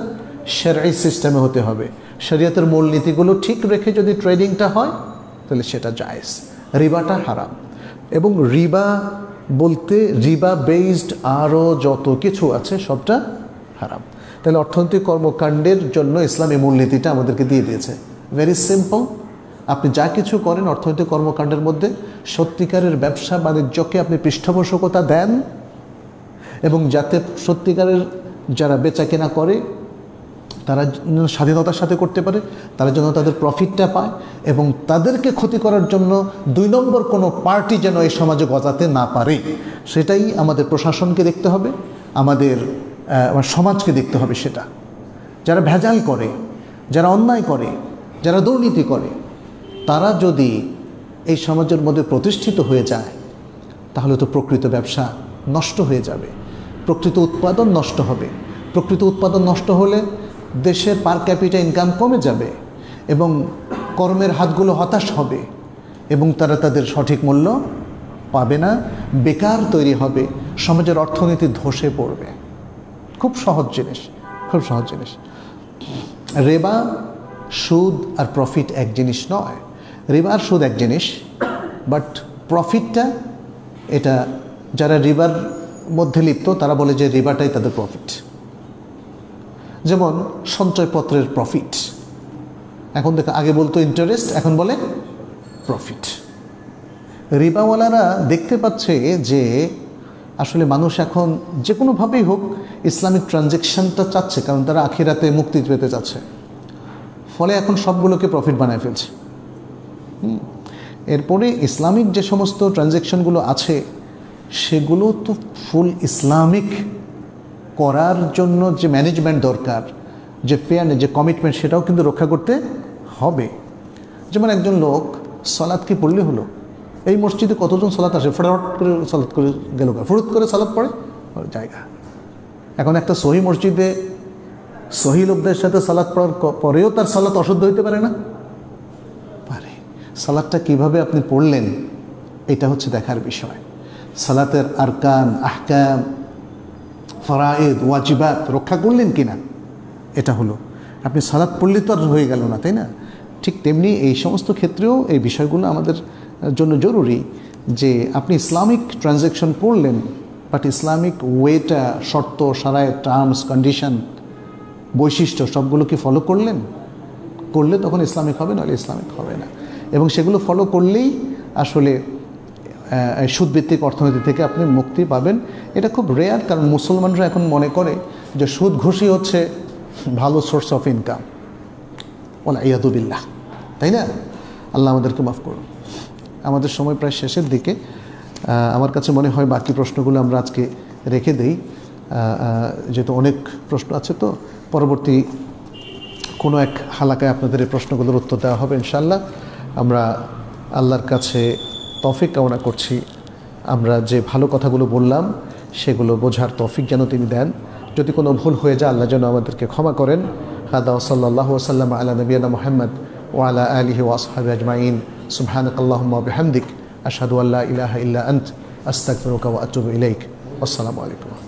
সেরাই সিস্টেমে হতে হবে শরিয়তের মূলনীতিগুলো ঠিক রেখে যদি ট্রেডিংটা হয় তাহলে সেটা যায়স রিবাটা হারাম এবং রিবা বলতে রিবা বেসড আরও যত কিছু আছে সবটা হারাম তাহলে অর্থনৈতিক কর্মকাণ্ডের জন্য ইসলাম এই মূলনীতিটা আমাদেরকে দিয়ে দিয়েছে ভেরি সিম্পল আপনি যা কিছু করেন অর্থনৈতিক কর্মকাণ্ডের মধ্যে সত্যিকারের ব্যবসা বাণিজ্যকে আপনি পৃষ্ঠপোষকতা দেন এবং যাতে সত্যিকারের যারা বেচা কেনা করে তারা যেন স্বাধীনতার সাথে করতে পারে তারা যেন তাদের প্রফিটটা পায় এবং তাদেরকে ক্ষতি করার জন্য দুই নম্বর কোনো পার্টি যেন এই সমাজে গজাতে না পারে সেটাই আমাদের প্রশাসনকে দেখতে হবে আমাদের সমাজকে দেখতে হবে সেটা যারা ভেজাল করে যারা অন্যায় করে যারা দুর্নীতি করে তারা যদি এই সমাজের মধ্যে প্রতিষ্ঠিত হয়ে যায় তাহলে তো প্রকৃত ব্যবসা নষ্ট হয়ে যাবে প্রকৃত উৎপাদন নষ্ট হবে প্রকৃত উৎপাদন নষ্ট হলে দেশের পার ক্যাপিটা ইনকাম কমে যাবে এবং কর্মের হাতগুলো হতাশ হবে এবং তারা তাদের সঠিক মূল্য পাবে না বেকার তৈরি হবে সমাজের অর্থনীতি ধসে পড়বে খুব সহজ জিনিস খুব সহজ জিনিস রেবা সুদ আর প্রফিট এক জিনিস নয় রিবার সুদ এক জিনিস বাট প্রফিটটা এটা যারা রিবার মধ্যে লিপ্ত তারা বলে যে রিবারটাই তাদের প্রফিট যেমন সঞ্চয়পত্রের প্রফিট এখন দেখ আগে বলতো ইন্টারেস্ট এখন বলে প্রফিট রিবাওয়ালারা দেখতে পাচ্ছে যে আসলে মানুষ এখন যে কোনোভাবেই হোক ইসলামিক ট্রানজেকশনটা চাচ্ছে কারণ তারা আখিরাতে মুক্তি পেতে চাচ্ছে ফলে এখন সবগুলোকে প্রফিট বানায় ফেলছে এরপরে ইসলামিক যে সমস্ত ট্রানজেকশনগুলো আছে সেগুলো তো ফুল ইসলামিক করার জন্য যে ম্যানেজমেন্ট দরকার যে ফেয়ারনেস যে কমিটমেন্ট সেটাও কিন্তু রক্ষা করতে হবে যেমন একজন লোক সলাদ কি পড়লে হলো এই মসজিদে কতজন সলাদ আসে ফটাফট করে সলাদ করে গেল ফরুত করে সলাদ পড়ে জায়গা এখন একটা সহি মসজিদে সহি লোকদের সাথে সালাদ পড়ার পরেও তার সালাদ অশুদ্ধ হইতে পারে না পারে সালাদটা কিভাবে আপনি পড়লেন এটা হচ্ছে দেখার বিষয় সালাতের আরকান আহকাম ফরায়েদ ওয়াজিবাত রক্ষা করলেন কি না এটা হলো আপনি সালাদ পড়লে তো আর হয়ে গেল না তাই না ঠিক তেমনি এই সমস্ত ক্ষেত্রেও এই বিষয়গুলো আমাদের জন্য জরুরি যে আপনি ইসলামিক ট্রানজ্যাকশন করলেন বাট ইসলামিক ওয়েটা শর্ত সারায় টার্মস কন্ডিশন বৈশিষ্ট্য সবগুলো কি ফলো করলেন করলে তখন ইসলামিক হবে নাহলে ইসলামিক হবে না এবং সেগুলো ফলো করলেই আসলে সুদভিত্তিক অর্থনীতি থেকে আপনি মুক্তি পাবেন এটা খুব রেয়ার কারণ মুসলমানরা এখন মনে করে যে সুদ ঘুষি হচ্ছে ভালো সোর্স অফ ইনকাম ওলা ইয়াদুবিল্লাহ তাই না আল্লাহ আমাদেরকে মাফ করুন আমাদের সময় প্রায় শেষের দিকে আমার কাছে মনে হয় বাকি প্রশ্নগুলো আমরা আজকে রেখে দেই যেহেতু অনেক প্রশ্ন আছে তো পরবর্তী কোনো এক হালাকায় আপনাদের এই প্রশ্নগুলোর উত্তর দেওয়া হবে ইনশাল্লাহ আমরা আল্লাহর কাছে তফিক কামনা করছি আমরা যে ভালো কথাগুলো বললাম সেগুলো বোঝার তফিক যেন তিনি দেন যদি কোনো ভুল হয়ে যায় আল্লাহ যেন আমাদেরকে ক্ষমা করেন হাদা সাল্লাহ সাল্লাম আল্লাহ নবীনা মোহাম্মদ ওয়ালা আলহি ওয়াসহাব আজমাইন সুবহানক আল্লাহম্মা বিহামদিক আল্লাহ ইলাহ ইল্লা আন্ত ইলাইক আসসালামু আলাইকুম